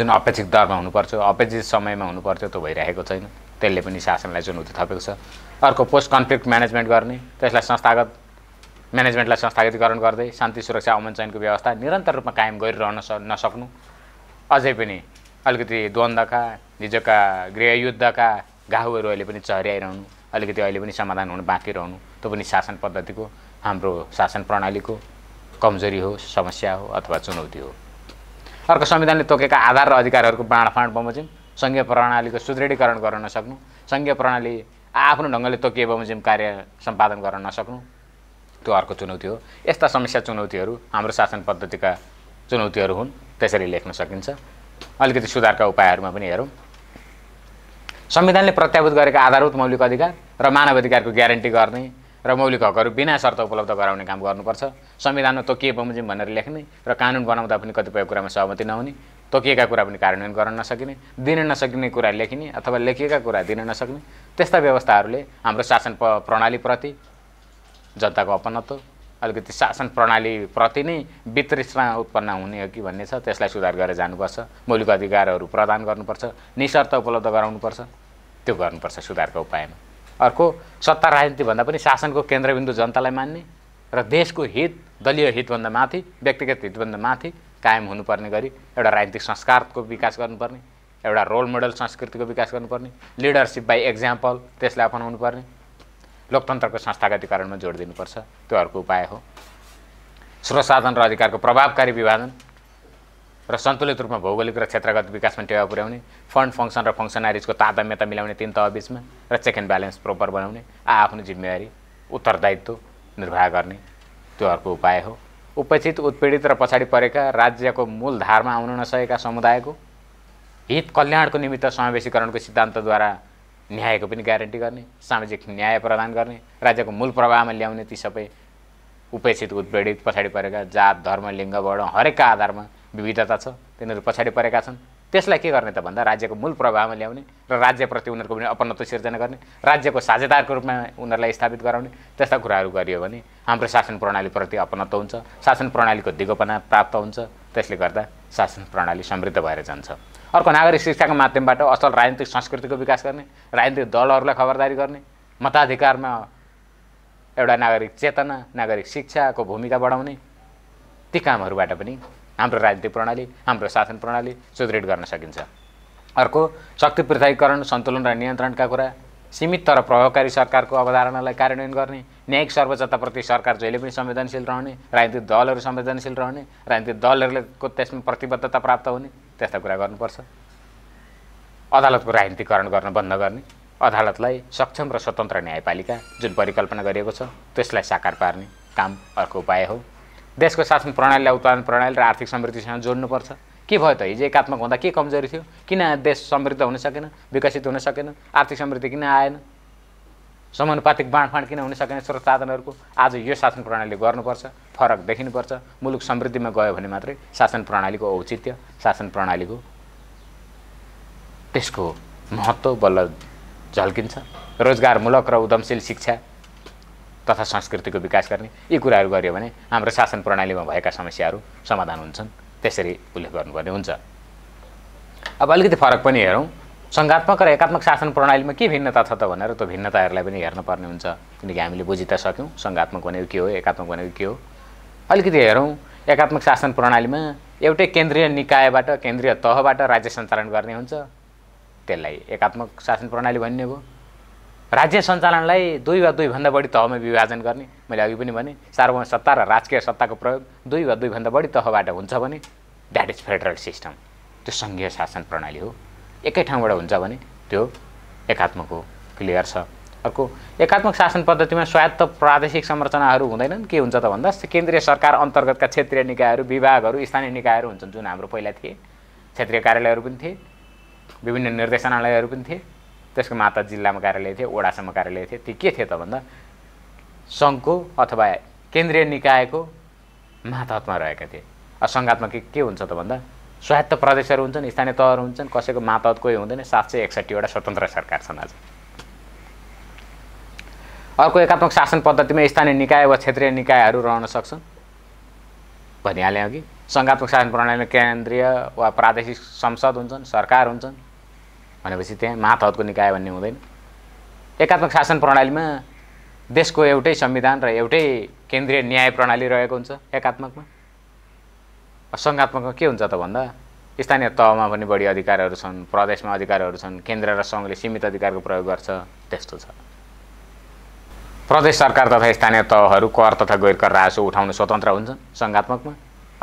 जुन अपेक्षित दरमा हुनुपर्छ अपेक्षित समयमा हुनुपर्थ्यो त्यो भइरहेको छैन त्यसले पनि शासनलाई चुनौती थपेको छ अर्को पोस्ट कन्फ्लिक्ट म्यानेजमेन्ट गर्ने त्यसलाई संस्थागत म्यानेजमेन्टलाई संस्थागतीकरण गर्दै शान्ति सुरक्षा अमन चयनको व्यवस्था निरन्तर रूपमा कायम गरिरहन स नसक्नु अझै पनि अलिकति द्वन्द्वका हिजोका गृहयुद्धका घाउहरू अहिले पनि चहर्याइरहनु अलिकति अहिले पनि समाधान हुनु बाँकी रहनु त्यो पनि शासन पद्धतिको हाम्रो शासन प्रणालीको कमजोरी हो समस्या हो अथवा चुनौती हो अर्को संविधानले तोकेका आधार र अधिकारहरूको बाँडफाँड बमोजिम सङ्घीय प्रणालीको सुदृढीकरण गर्न नसक्नु सङ्घीय प्रणाली आफ्नो ढङ्गले तोकिए बमोजिम कार्य सम्पादन गर्न नसक्नु त्यो अर्को चुनौती हो यस्ता समस्या चुनौतीहरू हाम्रो शासन पद्धतिका चुनौतीहरू हुन् त्यसरी लेख्न सकिन्छ अलिकति सुधारका उपायहरूमा पनि हेरौँ संविधानले प्रत्याभूत गरेका आधारभूत मौलिक अधिकार र मानव अधिकारको ग्यारेन्टी गर्ने र मौलिक हकहरू बिना शर्त उपलब्ध गराउने काम गर्नुपर्छ संविधानमा तोकिए बमोजिम भनेर लेख्ने र कानुन बनाउँदा पनि कतिपय कुरामा सहमति नहुने तोकिएका कुरा पनि कार्यान्वयन गर्न नसकिने दिन नसकिने कुरा लेखिने अथवा लेखिएका कुरा दिन नसक्ने त्यस्ता व्यवस्थाहरूले हाम्रो शासन प्रणालीप्रति जनताको अपनत्व अलिकति शासन प्रणालीप्रति नै वितृष्णा उत्पन्न हुने हो कि भन्ने छ त्यसलाई सुधार गरेर जानुपर्छ मौलिक अधिकारहरू प्रदान गर्नुपर्छ निशर्त उपलब्ध गराउनुपर्छ त्यो गर्नुपर्छ सुधारको उपायमा अर्को सत्ता राजनीतिभन्दा पनि शासनको केन्द्रबिन्दु जनतालाई मान्ने र देशको हित दलीय हितभन्दा माथि व्यक्तिगत हितभन्दा माथि कायम हुनुपर्ने गरी एउटा राजनीतिक संस्कारको विकास गर्नुपर्ने एउटा रोल मोडल संस्कृतिको विकास गर्नुपर्ने लिडरसिप बाई एक्जाम्पल त्यसलाई अपनाउनु पर्ने लोकतन्त्रको संस्थागतीकरणमा जोड दिनुपर्छ त्यो अर्को उपाय हो स्रोत साधन र अधिकारको प्रभावकारी विभाजन र सन्तुलित रूपमा भौगोलिक र क्षेत्रगत विकासमा टेवा पुर्याउने फन्ड फङ्सन र फङ्सनारिजको तादम्यता मिलाउने तिन तह बिचमा र चेक एन्ड ब्यालेन्स प्रोपर बनाउने आ आफ्नो जिम्मेवारी उत्तरदायित्व निर्वाह गर्ने त्यो अर्को उपाय हो उपेक्षित उत्पीडित र पछाडि परेका राज्यको मूलधारमा आउन नसकेका समुदायको हित कल्याणको निमित्त समावेशीकरणको सिद्धान्तद्वारा न्यायको पनि ग्यारेन्टी गर्ने सामाजिक न्याय प्रदान गर्ने राज्यको मूल प्रवाहमा ल्याउने ती सबै उपेक्षित उत्पीडित पछाडि परेका जात धर्म लिङ्गबाट हरेकका आधारमा विविधता छ तिनीहरू पछाडि परेका छन् त्यसलाई के गर्ने त भन्दा राज्यको मूल प्रभावमा ल्याउने र राज्यप्रति उनीहरूको पनि अपनत्व सिर्जना गर्ने राज्यको साझेदारको रूपमा उनीहरूलाई स्थापित गराउने त्यस्ता कुराहरू गरियो भने हाम्रो शासन प्रणालीप्रति अपनत्व हुन्छ शासन प्रणालीको दिगोपना प्राप्त हुन्छ त्यसले गर्दा शासन प्रणाली समृद्ध भएर जान्छ अर्को नागरिक शिक्षाको माध्यमबाट असल राजनीतिक संस्कृतिको विकास गर्ने राजनीतिक दलहरूलाई खबरदारी गर्ने मताधिकारमा एउटा नागरिक चेतना नागरिक शिक्षाको भूमिका बढाउने ती कामहरूबाट पनि हाम्रो राजनीतिक प्रणाली हाम्रो शासन प्रणाली सुदृढ गर्न सकिन्छ अर्को शक्ति पृथकीकरण सन्तुलन र नियन्त्रणका कुरा सीमित तर प्रभावकारी सरकारको अवधारणालाई कार्यान्वयन गर्ने न्यायिक सर्वोच्चताप्रति सरकार जहिले पनि संवेदनशील रहने राजनीतिक दलहरू संवेदनशील रहने राजनीतिक दलहरूको त्यसमा प्रतिबद्धता प्राप्त हुने त्यस्ता कुरा गर्नुपर्छ अदालतको राजनीतिकरण गर्न बन्द गर्ने अदालतलाई सक्षम र स्वतन्त्र न्यायपालिका जुन परिकल्पना गरिएको छ त्यसलाई साकार पार्ने काम अर्को उपाय हो देशको शासन प्रणालीलाई उत्पादन प्रणाली र आर्थिक समृद्धिसँग जोड्नुपर्छ के भयो त हिजो एकात्मक हुँदा के कमजोरी थियो किन देश समृद्ध हुन सकेन विकसित हुन सकेन आर्थिक समृद्धि किन आएन समानुपातिक बाँडफाँड किन हुन सकेन स्रोत साधनहरूको आज यो शासन प्रणालीले गर्नुपर्छ फरक देखिनुपर्छ मुलुक समृद्धिमा गयो भने मात्रै शासन प्रणालीको औचित्य शासन प्रणालीको त्यसको महत्त्व बल्ल झल्किन्छ रोजगारमूलक र उद्यमशील शिक्षा तथा संस्कृतिको विकास गर्ने यी कुराहरू गऱ्यो भने हाम्रो शासन प्रणालीमा भएका समस्याहरू समाधान हुन्छन् त्यसरी उल्लेख गर्नुपर्ने हुन्छ अब अलिकति फरक पनि हेरौँ सङ्घात्मक र एकात्मक शासन प्रणालीमा के भिन्नता छ त भनेर त्यो भिन्नताहरूलाई पनि हेर्नुपर्ने हुन्छ किनकि हामीले बुझि त सक्यौँ सङ्घात्मक भनेको के हो एकात्मक भनेको के हो अलिकति हेरौँ एकात्मक शासन प्रणालीमा एउटै केन्द्रीय निकायबाट केन्द्रीय तहबाट राज्य सञ्चालन गर्ने हुन्छ त्यसलाई एकात्मक शासन प्रणाली भन्ने भयो राज्य सञ्चालनलाई दुई वा दुईभन्दा बढी तहमा विभाजन गर्ने मैले अघि पनि भनेँ सार्वभौम सत्ता र राजकीय सत्ताको प्रयोग दुई वा दुईभन्दा बढी तहबाट हुन्छ भने द्याट इज फेडरल सिस्टम त्यो सङ्घीय शासन प्रणाली हो एकै ठाउँबाट हुन्छ भने त्यो एकात्मक हो क्लियर छ अर्को एकात्मक शासन पद्धतिमा स्वायत्त प्रादेशिक संरचनाहरू हुँदैनन् के हुन्छ त भन्दा केन्द्रीय सरकार अन्तर्गतका क्षेत्रीय निकायहरू विभागहरू स्थानीय निकायहरू हुन्छन् जुन हाम्रो पहिला थिए क्षेत्रीय कार्यालयहरू पनि थिए विभिन्न निर्देशनालयहरू पनि थिए त्यसको माता जिल्लामा कार्यालय थिए ओडासम्म कार्यालय थिए ती के थिए त भन्दा सङ्घको अथवा केन्द्रीय निकायको मातहतमा रहेका थिए सङ्घात्मक के हुन्छ त भन्दा स्वायत्त प्रदेशहरू हुन्छन् स्थानीय तहहरू हुन्छन् कसैको मातहत कोही हुँदैन सात सय एकसट्ठीवटा स्वतन्त्र सरकार छन् आज अर्को एकात्मक शासन पद्धतिमा स्थानीय निकाय वा क्षेत्रीय निकायहरू रहन सक्छन् भनिहालेँ अघि सङ्घात्मक शासन प्रणालीमा केन्द्रीय वा प्रादेशिक संसद हुन्छन् सरकार हुन्छन् भनेपछि त्यहाँ मातहतको निकाय भन्ने हुँदैन एकात्मक शासन प्रणालीमा देशको एउटै संविधान र एउटै केन्द्रीय न्याय प्रणाली रहेको हुन्छ एकात्मकमा सङ्घात्मक के हुन्छ त भन्दा स्थानीय तहमा पनि बढी अधिकारहरू छन् प्रदेशमा अधिकारहरू छन् केन्द्र र सङ्घले सीमित अधिकारको प्रयोग गर्छ त्यस्तो छ प्रदेश सरकार तथा स्थानीय तहहरू कर तथा गैर कर रासो उठाउन स्वतन्त्र हुन्छन् सङ्घात्मकमा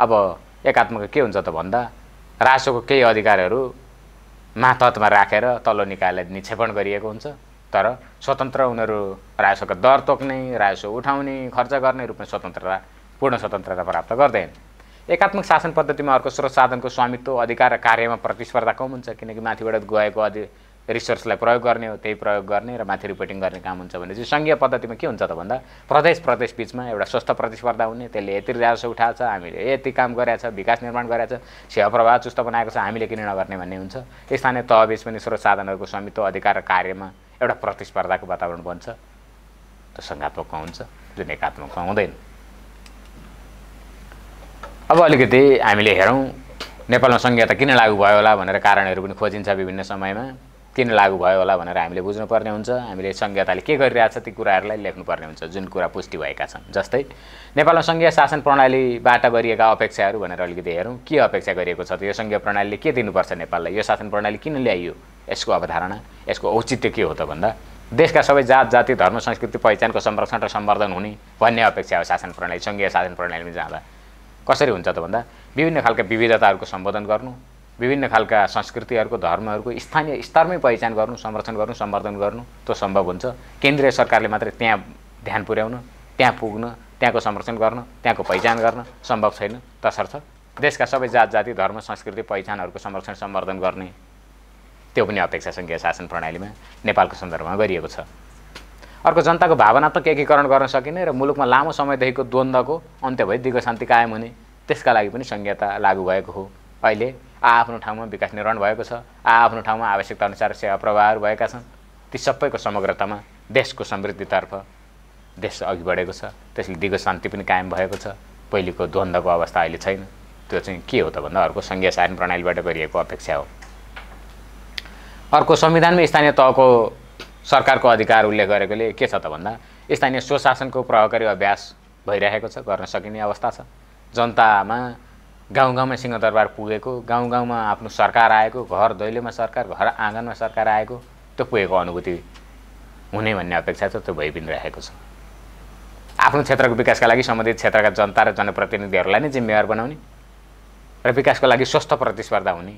अब एकात्मक के हुन्छ त भन्दा रासोको केही अधिकारहरू मातहतमा राखेर रा, तल्लो निकायलाई निक्षेपण गरिएको हुन्छ तर स्वतन्त्र उनीहरू राजस्वको दर तोक्ने राजस्व उठाउने खर्च गर्ने रूपमा स्वतन्त्रता पूर्ण स्वतन्त्रता प्राप्त गर्दैन एकात्मक शासन पद्धतिमा अर्को स्रोत साधनको स्वामित्व अधिकार र कार्यमा प्रतिस्पर्धा कम हुन्छ किनकि माथिबाट गएको अधि रिसोर्सलाई प्रयोग गर्ने हो त्यही प्रयोग गर्ने र माथि रिपोर्टिङ गर्ने काम हुन्छ भने चाहिँ सङ्घीय पद्धतिमा के हुन्छ त भन्दा प्रदेश प्रदेश बिचमा एउटा स्वस्थ प्रतिस्पर्धा हुने त्यसले यति राजस्व उठाएको छ हामीले यति काम गरेछ विकास निर्माण गरेका छ सेवा प्रवाह चुस्त बनाएको छ हामीले किन नगर्ने भन्ने हुन्छ स्थानीय तहबिच पनि स्रोत साधनहरूको स्वामित्व अधिकार र कार्यमा एउटा प्रतिस्पर्धाको वातावरण बन्छ त्यो सङ्घात्मकमा हुन्छ जुन एकात्मकमा हुँदैन अब अलिकति हामीले हेरौँ नेपालमा संहिता किन लागू भयो होला भनेर कारणहरू पनि खोजिन्छ विभिन्न समयमा किन लागू भयो होला भनेर हामीले बुझ्नुपर्ने हुन्छ हामीले संहिताले के गरिरहेको छ ती कुराहरूलाई लेख्नुपर्ने हुन्छ जुन कुरा पुष्टि भएका छन् जस्तै नेपालमा सङ्घीय शासन प्रणालीबाट गरिएका अपेक्षाहरू भनेर अलिकति हेरौँ के अपेक्षा गरिएको छ त यो सङ्घीय प्रणालीले के दिनुपर्छ नेपाललाई यो शासन प्रणाली किन ल्याइयो यसको अवधारणा यसको औचित्य के हो त भन्दा देशका सबै जात जाति धर्म संस्कृति पहिचानको संरक्षण र सम्वर्धन हुने भन्ने अपेक्षा हो शासन प्रणाली सङ्घीय शासन प्रणालीमा जाँदा कसरी हुन्छ त भन्दा विभिन्न खालका विविधताहरूको सम्बोधन गर्नु विभिन्न खालका संस्कृतिहरूको धर्महरूको स्थानीय स्तरमै पहिचान गर्नु संरक्षण गर्नु सम्वर्धन गर्नु त्यो सम्भव हुन्छ केन्द्रीय सरकारले मात्रै त्यहाँ ध्यान पुर्याउन त्यहाँ पुग्न त्यहाँको संरक्षण गर्न त्यहाँको पहिचान गर्न सम्भव छैन तसर्थ देशका सबै जात जाति धर्म संस्कृति पहिचानहरूको संरक्षण सम्वर्धन गर्ने त्यो पनि अपेक्षा सङ्घीय शासन प्रणालीमा नेपालको सन्दर्भमा गरिएको छ अर्को जनताको भावनात्मक एकीकरण गर्न सकिने र मुलुकमा लामो समयदेखिको द्वन्द्वको अन्त्य भई दिगो शान्ति कायम हुने त्यसका लागि पनि संहिता लागू भएको हो अहिले आआफ्नो ठाउँमा विकास निर्माण भएको छ आआफ्नो ठाउँमा आवश्यकता अनुसार सेवा प्रवाहहरू भएका छन् ती सबैको समग्रतामा देशको समृद्धितर्फ देश अघि बढेको छ त्यसले दिगो शान्ति पनि कायम भएको छ पहिलेको द्वन्द्वको अवस्था अहिले छैन त्यो चाहिँ के हो त भन्दा अर्को सङ्घीय शासन प्रणालीबाट गरिएको अपेक्षा हो अर्को संविधानमै स्थानीय तहको सरकारको अधिकार उल्लेख गरेकोले के छ त भन्दा स्थानीय स्वशासनको प्रभावकारी अभ्यास भइरहेको छ गर्न सकिने अवस्था छ जनतामा गाउँ गाउँमा सिंहदरबार पुगेको गाउँ गाउँमा आफ्नो सरकार आएको घर दैलोमा सरकार घर आँगनमा सरकार आएको त्यो पुगेको अनुभूति हुने भन्ने अपेक्षा छ त्यो भइ पनि रहेको छ आफ्नो क्षेत्रको विकासका लागि सम्बन्धित क्षेत्रका जनता र जनप्रतिनिधिहरूलाई नै जिम्मेवार बनाउने र विकासको लागि स्वस्थ प्रतिस्पर्धा हुने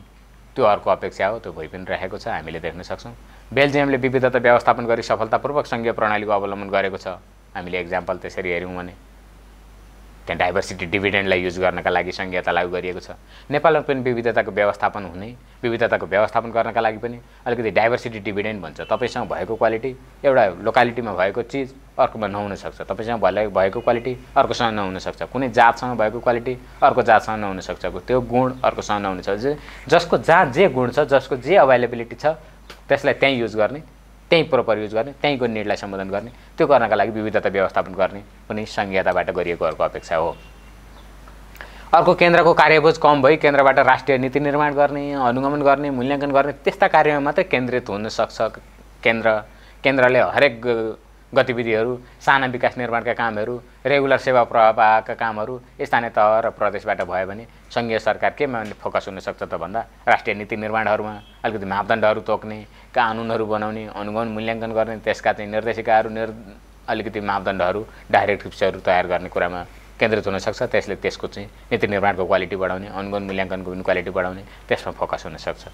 त्यो अर्को अपेक्षा हो त्यो भइ पनि रहेको छ हामीले देख्न सक्छौँ बेल्जियमले विविधता व्यवस्थापन गरी सफलतापूर्वक सङ्घीय प्रणालीको अवलम्बन गरेको छ हामीले एक्जाम्पल त्यसरी हेऱ्यौँ भने त्यहाँ डाइभर्सिटी डिभिडेन्डलाई युज गर्नका लागि सङ्घीयता लागू गरिएको छ नेपालमा पनि विविधताको व्यवस्थापन हुने विविधताको व्यवस्थापन गर्नका लागि पनि अलिकति डाइभर्सिटी डिभिडेन्ड भन्छ तपाईँसँग भएको क्वालिटी एउटा लोकालिटीमा भएको चिज अर्कोमा नहुनसक्छ तपाईँसँग भए भएको क्वालिटी अर्कोसँग नहुनसक्छ कुनै जातसँग भएको क्वालिटी अर्को जातसँग नहुनसक्छ त्यो गुण अर्कोसँग नहुनसक्छ जसको जात जे गुण छ जसको जे अभाइलेबिलिटी छ त्यसलाई त्यहीँ युज गर्ने त्यहीँ प्रोपर युज गर्ने त्यहीँको निडलाई सम्बोधन गर्ने त्यो गर्नका लागि विविधता व्यवस्थापन गर्ने पनि सङ्घीयताबाट गरिएको अर्को अपेक्षा हो अर्को केन्द्रको कार्यबोझ कम भई केन्द्रबाट राष्ट्रिय नीति निर्माण गर्ने अनुगमन गर्ने मूल्याङ्कन गर्ने त्यस्ता कार्यमा मात्रै केन्द्रित हुनसक्छ केन्द्र केन्द्रले हरेक गतिविधिहरू साना विकास निर्माणका कामहरू रेगुलर सेवा प्रवाहका कामहरू स्थानीय तह र प्रदेशबाट भयो भने सङ्घीय सरकार केमा फोकस हुनसक्छ त भन्दा राष्ट्रिय नीति निर्माणहरूमा अलिकति मापदण्डहरू तोक्ने कानुनहरू बनाउने अनुगमन मूल्याङ्कन गर्ने त्यसका चाहिँ निर्देशिकाहरू निर् अलिकति मापदण्डहरू डाइरेक्टिभ्सहरू तयार गर्ने कुरामा केन्द्रित हुनसक्छ त्यसले त्यसको चाहिँ नीति निर्माणको क्वालिटी बढाउने अनुगमन मूल्याङ्कनको पनि क्वालिटी बढाउने त्यसमा फोकस हुनसक्छ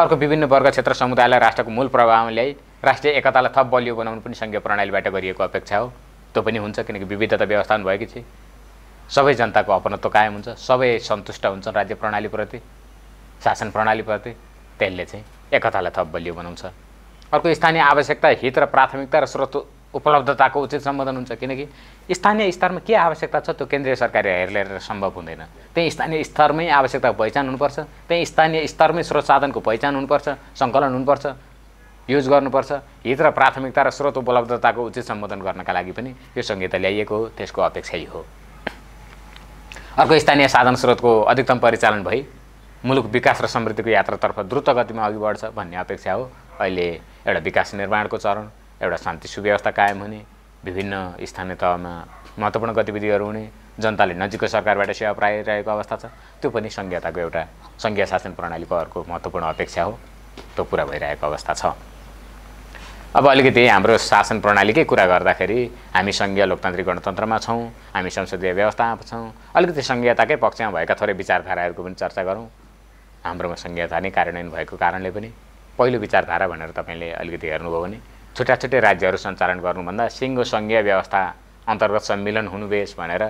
अर्को विभिन्न वर्ग क्षेत्र समुदायलाई राष्ट्रको मूल प्रभावमा ल्याई राष्ट्रिय एकतालाई थप बलियो बनाउनु पनि सङ्घीय प्रणालीबाट गरिएको अपेक्षा हो त्यो पनि हुन्छ किनकि विविधता व्यवस्थापन भएपछि सबै जनताको अपनत्व कायम हुन्छ सबै सन्तुष्ट हुन्छन् राज्य प्रणालीप्रति शासन प्रणालीप्रति त्यसले चाहिँ एकतालाई थप बलियो बनाउँछ अर्को स्थानीय आवश्यकता हित र प्राथमिकता र स्रोत उपलब्धताको उचित सम्बोधन हुन्छ किनकि स्थानीय स्तरमा के आवश्यकता छ त्यो केन्द्रीय सरकारले हेरेर सम्भव हुँदैन त्यही स्थानीय स्तरमै आवश्यकता पहिचान हुनुपर्छ त्यही स्थानीय स्तरमै स्रोत साधनको पहिचान हुनुपर्छ सङ्कलन हुनुपर्छ युज गर्नुपर्छ हित र प्राथमिकता र स्रोत उपलब्धताको उचित सम्बोधन गर्नका लागि पनि यो संहिता ल्याइएको हो त्यसको यही हो अर्को स्थानीय साधन स्रोतको अधिकतम परिचालन भई मुलुक विकास र समृद्धिको यात्रातर्फ द्रुत गतिमा अघि बढ्छ भन्ने अपेक्षा हो अहिले एउटा विकास निर्माणको चरण एउटा शान्ति सुव्यवस्था कायम हुने विभिन्न स्थानीय तहमा महत्त्वपूर्ण गतिविधिहरू हुने जनताले नजिकको सरकारबाट सेवा पाइरहेको अवस्था छ त्यो पनि सङ्घीयताको एउटा सङ्घीय शासन प्रणालीको अर्को महत्त्वपूर्ण अपेक्षा हो त्यो पुरा भइरहेको अवस्था छ अब अलिकति हाम्रो शासन प्रणालीकै कुरा गर्दाखेरि हामी सङ्घीय लोकतान्त्रिक गणतन्त्रमा छौँ हामी संसदीय व्यवस्थामा छौँ अलिकति सङ्घीयताकै पक्षमा भएका थोरै विचारधाराहरूको पनि चर्चा गरौँ हाम्रोमा संहिता नै कार्यान्वयन भएको कारणले पनि पहिलो विचारधारा भनेर तपाईँले अलिकति हेर्नुभयो भने छुट्टा छुट्टै राज्यहरू सञ्चालन गर्नुभन्दा सिङ्गो सङ्घीय व्यवस्था अन्तर्गत सम्मिलन बेस भनेर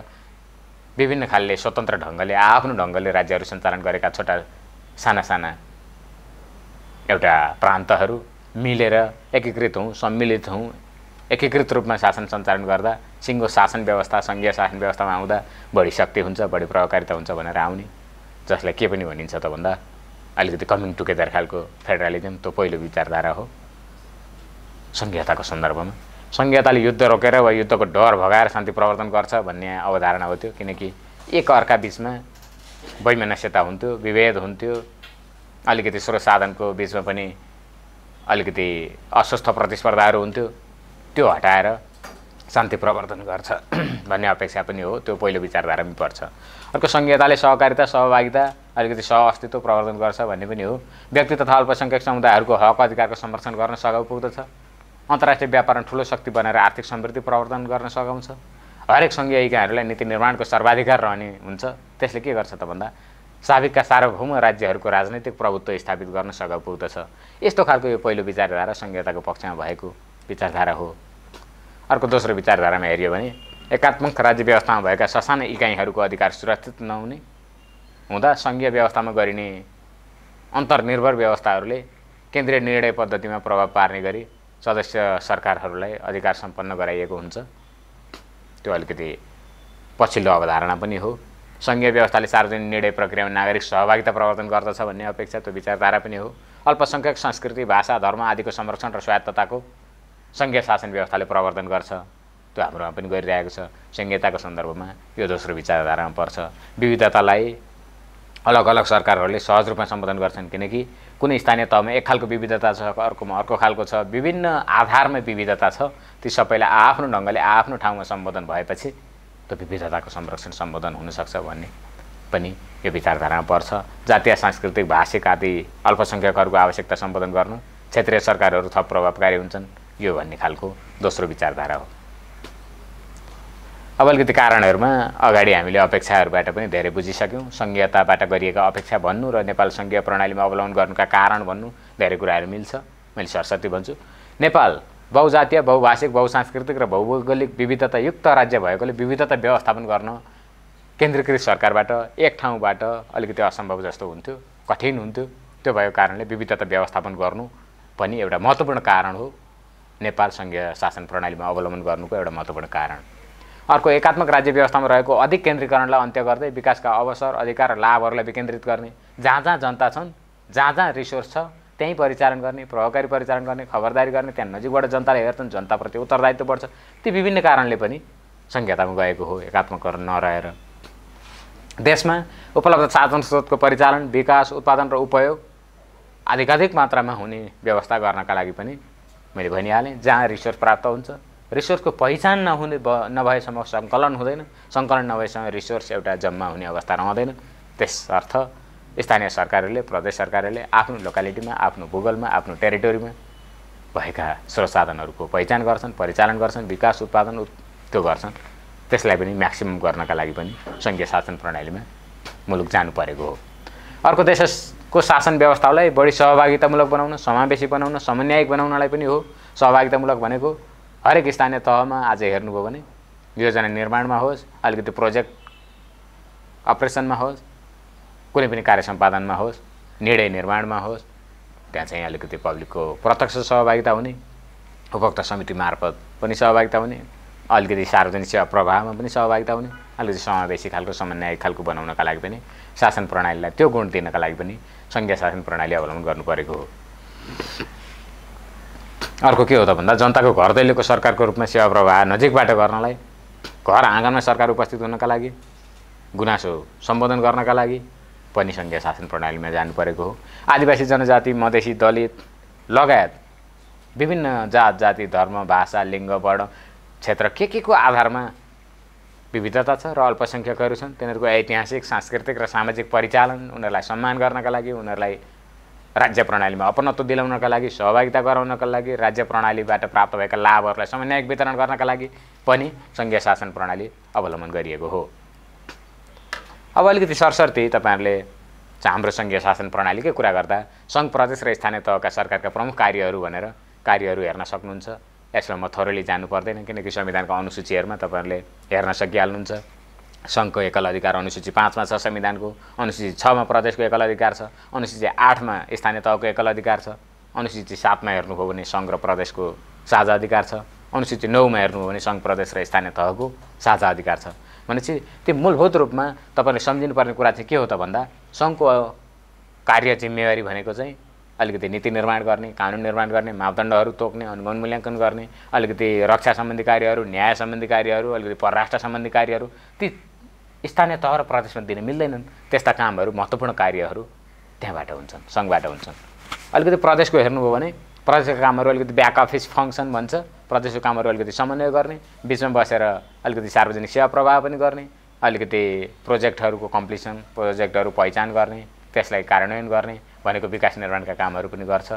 विभिन्न खालले स्वतन्त्र ढङ्गले आफ्नो ढङ्गले राज्यहरू सञ्चालन गरेका छोटा साना साना एउटा प्रान्तहरू मिलेर एकीकृत हुँ सम्मिलित हुँ एकीकृत रूपमा शासन सञ्चालन गर्दा सिङ्गो शासन व्यवस्था सङ्घीय शासन व्यवस्थामा आउँदा बढी शक्ति हुन्छ बढी प्रभावकारिता हुन्छ भनेर आउने जसलाई के पनि भनिन्छ त भन्दा अलिकति कमिङ टुगेदर खालको फेडरलिजम त्यो पहिलो विचारधारा हो सङ्घीयताको सन्दर्भमा सङ्घीयताले युद्ध रोकेर वा युद्धको डर भगाएर शान्ति प्रवर्तन गर्छ भन्ने अवधारणा हो त्यो किनकि एक अर्का बिचमा वैमनस्यता हुन्थ्यो विभेद हुन्थ्यो अलिकति स्रोत साधनको बिचमा पनि अलिकति अस्वस्थ प्रतिस्पर्धाहरू हुन्थ्यो त्यो हटाएर शान्ति प्रवर्तन गर्छ <clears throat> भन्ने अपेक्षा पनि हो त्यो पहिलो विचारधारा पनि पर्छ अर्को सङ्घीयताले सहकारिता सहभागिता अलिकति सह अस्तित्व प्रवर्धन गर्छ भन्ने पनि हो व्यक्ति तथा अल्पसङ्ख्यक समुदायहरूको हक अधिकारको संरक्षण गर्न सघाउ पुग्दछ अन्तर्राष्ट्रिय व्यापारमा ठुलो शक्ति बनाएर आर्थिक समृद्धि प्रवर्धन गर्न सघाउँछ हरेक सङ्घीय इकाइहरूलाई नीति निर्माणको सर्वाधिकार रहने हुन्छ त्यसले के गर्छ त भन्दा साबिकका सार्वभौम राज्यहरूको राजनैतिक प्रभुत्व स्थापित गर्न सघाउ पुग्दछ यस्तो खालको यो पहिलो विचारधारा सङ्घीयताको पक्षमा भएको विचारधारा हो अर्को दोस्रो विचारधारामा हेऱ्यो भने एकात्मक राज्य व्यवस्थामा भएका ससाना इकाइहरूको अधिकार सुरक्षित नहुने हुँदा सङ्घीय व्यवस्थामा गरिने अन्तर्निर्भर व्यवस्थाहरूले केन्द्रीय निर्णय पद्धतिमा प्रभाव पार्ने गरी सदस्य सरकारहरूलाई अधिकार सम्पन्न गराइएको हुन्छ त्यो अलिकति पछिल्लो अवधारणा पनि हो सङ्घीय व्यवस्थाले सार्वजनिक निर्णय प्रक्रियामा नागरिक सहभागिता प्रवर्तन गर्दछ भन्ने अपेक्षा त्यो विचारधारा पनि हो अल्पसङ्ख्यक संस्कृति भाषा धर्म आदिको संरक्षण र स्वायत्तताको सङ्घीय शासन व्यवस्थाले प्रवर्तन गर्छ त्यो हाम्रोमा पनि गरिरहेको छ संहिताको सन्दर्भमा यो दोस्रो विचारधारामा पर्छ विविधतालाई अलग अलग सरकारहरूले सहज रूपमा सम्बोधन गर्छन् किनकि कुनै स्थानीय तहमा एक खालको विविधता छ अर्कोमा अर्को खालको छ विभिन्न आधारमा विविधता छ ती सबैलाई आआफ्नो ढङ्गले आआफ्नो ठाउँमा सम्बोधन भएपछि त्यो विविधताको संरक्षण सम्बोधन हुनसक्छ भन्ने पनि यो विचारधारामा पर्छ जातीय सांस्कृतिक भाषिक आदि अल्पसङ्ख्यकहरूको आवश्यकता सम्बोधन गर्नु क्षेत्रीय सरकारहरू थप प्रभावकारी हुन्छन् यो भन्ने खालको दोस्रो विचारधारा हो अब अलिकति कारणहरूमा अगाडि हामीले अपेक्षाहरूबाट पनि धेरै बुझिसक्यौँ सङ्घीयताबाट गरिएका अपेक्षा भन्नु र नेपाल सङ्घीय प्रणालीमा अवलम्बन गर्नुका कारण भन्नु धेरै कुराहरू मिल्छ मैले सरस्वती भन्छु नेपाल बहुजातीय बहुभाषिक बहुसांस्कृतिक र भौगोलिक विविधतायुक्त राज्य भएकोले विविधता व्यवस्थापन गर्न केन्द्रीकृत सरकारबाट एक ठाउँबाट अलिकति असम्भव जस्तो हुन्थ्यो कठिन हुन्थ्यो त्यो भएको कारणले विविधता व्यवस्थापन गर्नु पनि एउटा महत्त्वपूर्ण कारण हो नेपाल सङ्घीय शासन प्रणालीमा अवलम्बन गर्नुको एउटा महत्त्वपूर्ण कारण अर्को एकात्मक राज्य व्यवस्थामा रहेको अधिक केन्द्रीकरणलाई अन्त्य गर्दै विकासका अवसर अधिकार र लाभहरूलाई विकेन्द्रित गर्ने जहाँ जहाँ जनता छन् जहाँ जहाँ रिसोर्स छ त्यहीँ परिचालन गर्ने प्रभावकारी परिचालन गर्ने खबरदारी गर्ने त्यहाँ नजिकबाट जनताले हेर्छन् जनताप्रति उत्तरदायित्व बढ्छ ती विभिन्न कारणले पनि सङ्घीयतामा गएको हो एकात्मकरण नरहेर देशमा उपलब्ध साधन स्रोतको परिचालन विकास उत्पादन र उपयोग अधिकाधिक मात्रामा हुने व्यवस्था गर्नका लागि पनि मैले भनिहालेँ जहाँ रिसोर्स प्राप्त हुन्छ रिसोर्सको पहिचान नहुने भ नभएसम्म सङ्कलन हुँदैन सङ्कलन नभएसम्म रिसोर्स एउटा जम्मा हुने अवस्था रहँदैन त्यसर्थ स्थानीय सरकारहरूले प्रदेश सरकारहरूले आफ्नो लोकालिटीमा आफ्नो भूगोलमा आफ्नो टेरिटोरीमा भएका स्रोत साधनहरूको पहिचान गर्छन् परिचालन गर्छन् विकास उत्पादन त्यो गर्छन् त्यसलाई पनि म्याक्सिमम् गर्नका लागि पनि सङ्घीय शासन प्रणालीमा मुलुक जानु परेको हो अर्को देशको शासन व्यवस्थालाई बढी सहभागितामूलक बनाउन समावेशी बनाउन समन्यायिक बनाउनलाई पनि हो सहभागितामूलक भनेको हरेक स्थानीय तहमा आज हेर्नुभयो भने योजना निर्माणमा होस् अलिकति प्रोजेक्ट अपरेसनमा होस् कुनै पनि कार्य सम्पादनमा होस् निर्णय निर्माणमा होस् त्यहाँ चाहिँ अलिकति पब्लिकको प्रत्यक्ष सहभागिता हुने उपभोक्ता समिति मार्फत पनि सहभागिता हुने अलिकति सार्वजनिक सेवा प्रवाहमा पनि सहभागिता हुने अलिकति समावेशी खालको समन्वय खालको बनाउनका लागि पनि शासन प्रणालीलाई त्यो गुण दिनका लागि पनि सङ्घीय शासन प्रणाली अवलम्बन गर्नु परेको हो अर्को के हो त भन्दा जनताको घर दैलोको सरकारको रूपमा सेवा प्रवाह नजिकबाट गर्नलाई घर आँगनमा सरकार उपस्थित हुनका लागि गुनासो सम्बोधन गर्नका लागि पनि सङ्घीय शासन प्रणालीमा जानु परेको हो आदिवासी जनजाति मधेसी दलित लगायत विभिन्न जात जाति धर्म भाषा लिङ्ग वर्ण क्षेत्र के के को आधारमा विविधता छ र अल्पसङ्ख्यकहरू छन् तिनीहरूको ऐतिहासिक सांस्कृतिक र सामाजिक परिचालन उनीहरूलाई सम्मान गर्नका लागि उनीहरूलाई राज्य प्रणालीमा अपनत्व दिलाउनका लागि सहभागिता गराउनका लागि राज्य प्रणालीबाट प्राप्त भएका लाभहरूलाई समन्यायिक वितरण गर्नका लागि पनि सङ्घीय शासन प्रणाली अवलम्बन गरिएको हो अब अलिकति सरसर्ती तपाईँहरूले हाम्रो सङ्घीय शासन प्रणालीकै कुरा गर्दा सङ्घ प्रदेश र स्थानीय तहका सरकारका प्रमुख कार्यहरू भनेर कार्यहरू हेर्न सक्नुहुन्छ यसमा म थोरैली जानु पर्दैन किनकि संविधानको अनुसूचीहरूमा तपाईँहरूले हेर्न सकिहाल्नुहुन्छ सङ्घको एकल अधिकार अनुसूची पाँचमा छ संविधानको अनुसूची छमा प्रदेशको एकल अधिकार छ अनुसूची आठमा स्थानीय तहको एकल अधिकार छ अनुसूची सातमा हो भने सङ्घ र प्रदेशको साझा अधिकार छ अनुसूची नौमा हो भने सङ्घ प्रदेश र स्थानीय तहको साझा अधिकार छ भनेपछि त्यो मूलभूत रूपमा तपाईँले सम्झिनुपर्ने कुरा चाहिँ के हो त भन्दा सङ्घको कार्य जिम्मेवारी भनेको चाहिँ अलिकति नीति निर्माण गर्ने कानुन निर्माण गर्ने मापदण्डहरू तोक्ने अनुगमन मूल्याङ्कन गर्ने अलिकति रक्षा सम्बन्धी कार्यहरू न्याय सम्बन्धी कार्यहरू अलिकति परराष्ट्र सम्बन्धी कार्यहरू ती स्थानीय तह र प्रदेशमा दिन मिल्दैनन् त्यस्ता कामहरू महत्त्वपूर्ण कार्यहरू त्यहाँबाट हुन्छन् सङ्घबाट हुन्छन् अलिकति प्रदेशको हेर्नुभयो भने प्रदेशको कामहरू अलिकति ब्याक अफिस फङ्सन भन्छ प्रदेशको कामहरू अलिकति समन्वय गर्ने बिचमा बसेर अलिकति सार्वजनिक सेवा प्रवाह पनि गर्ने अलिकति प्रोजेक्टहरूको कम्प्लिसन प्रोजेक्टहरू पहिचान गर्ने त्यसलाई कार्यान्वयन गर्ने भनेको विकास निर्माणका कामहरू पनि गर्छ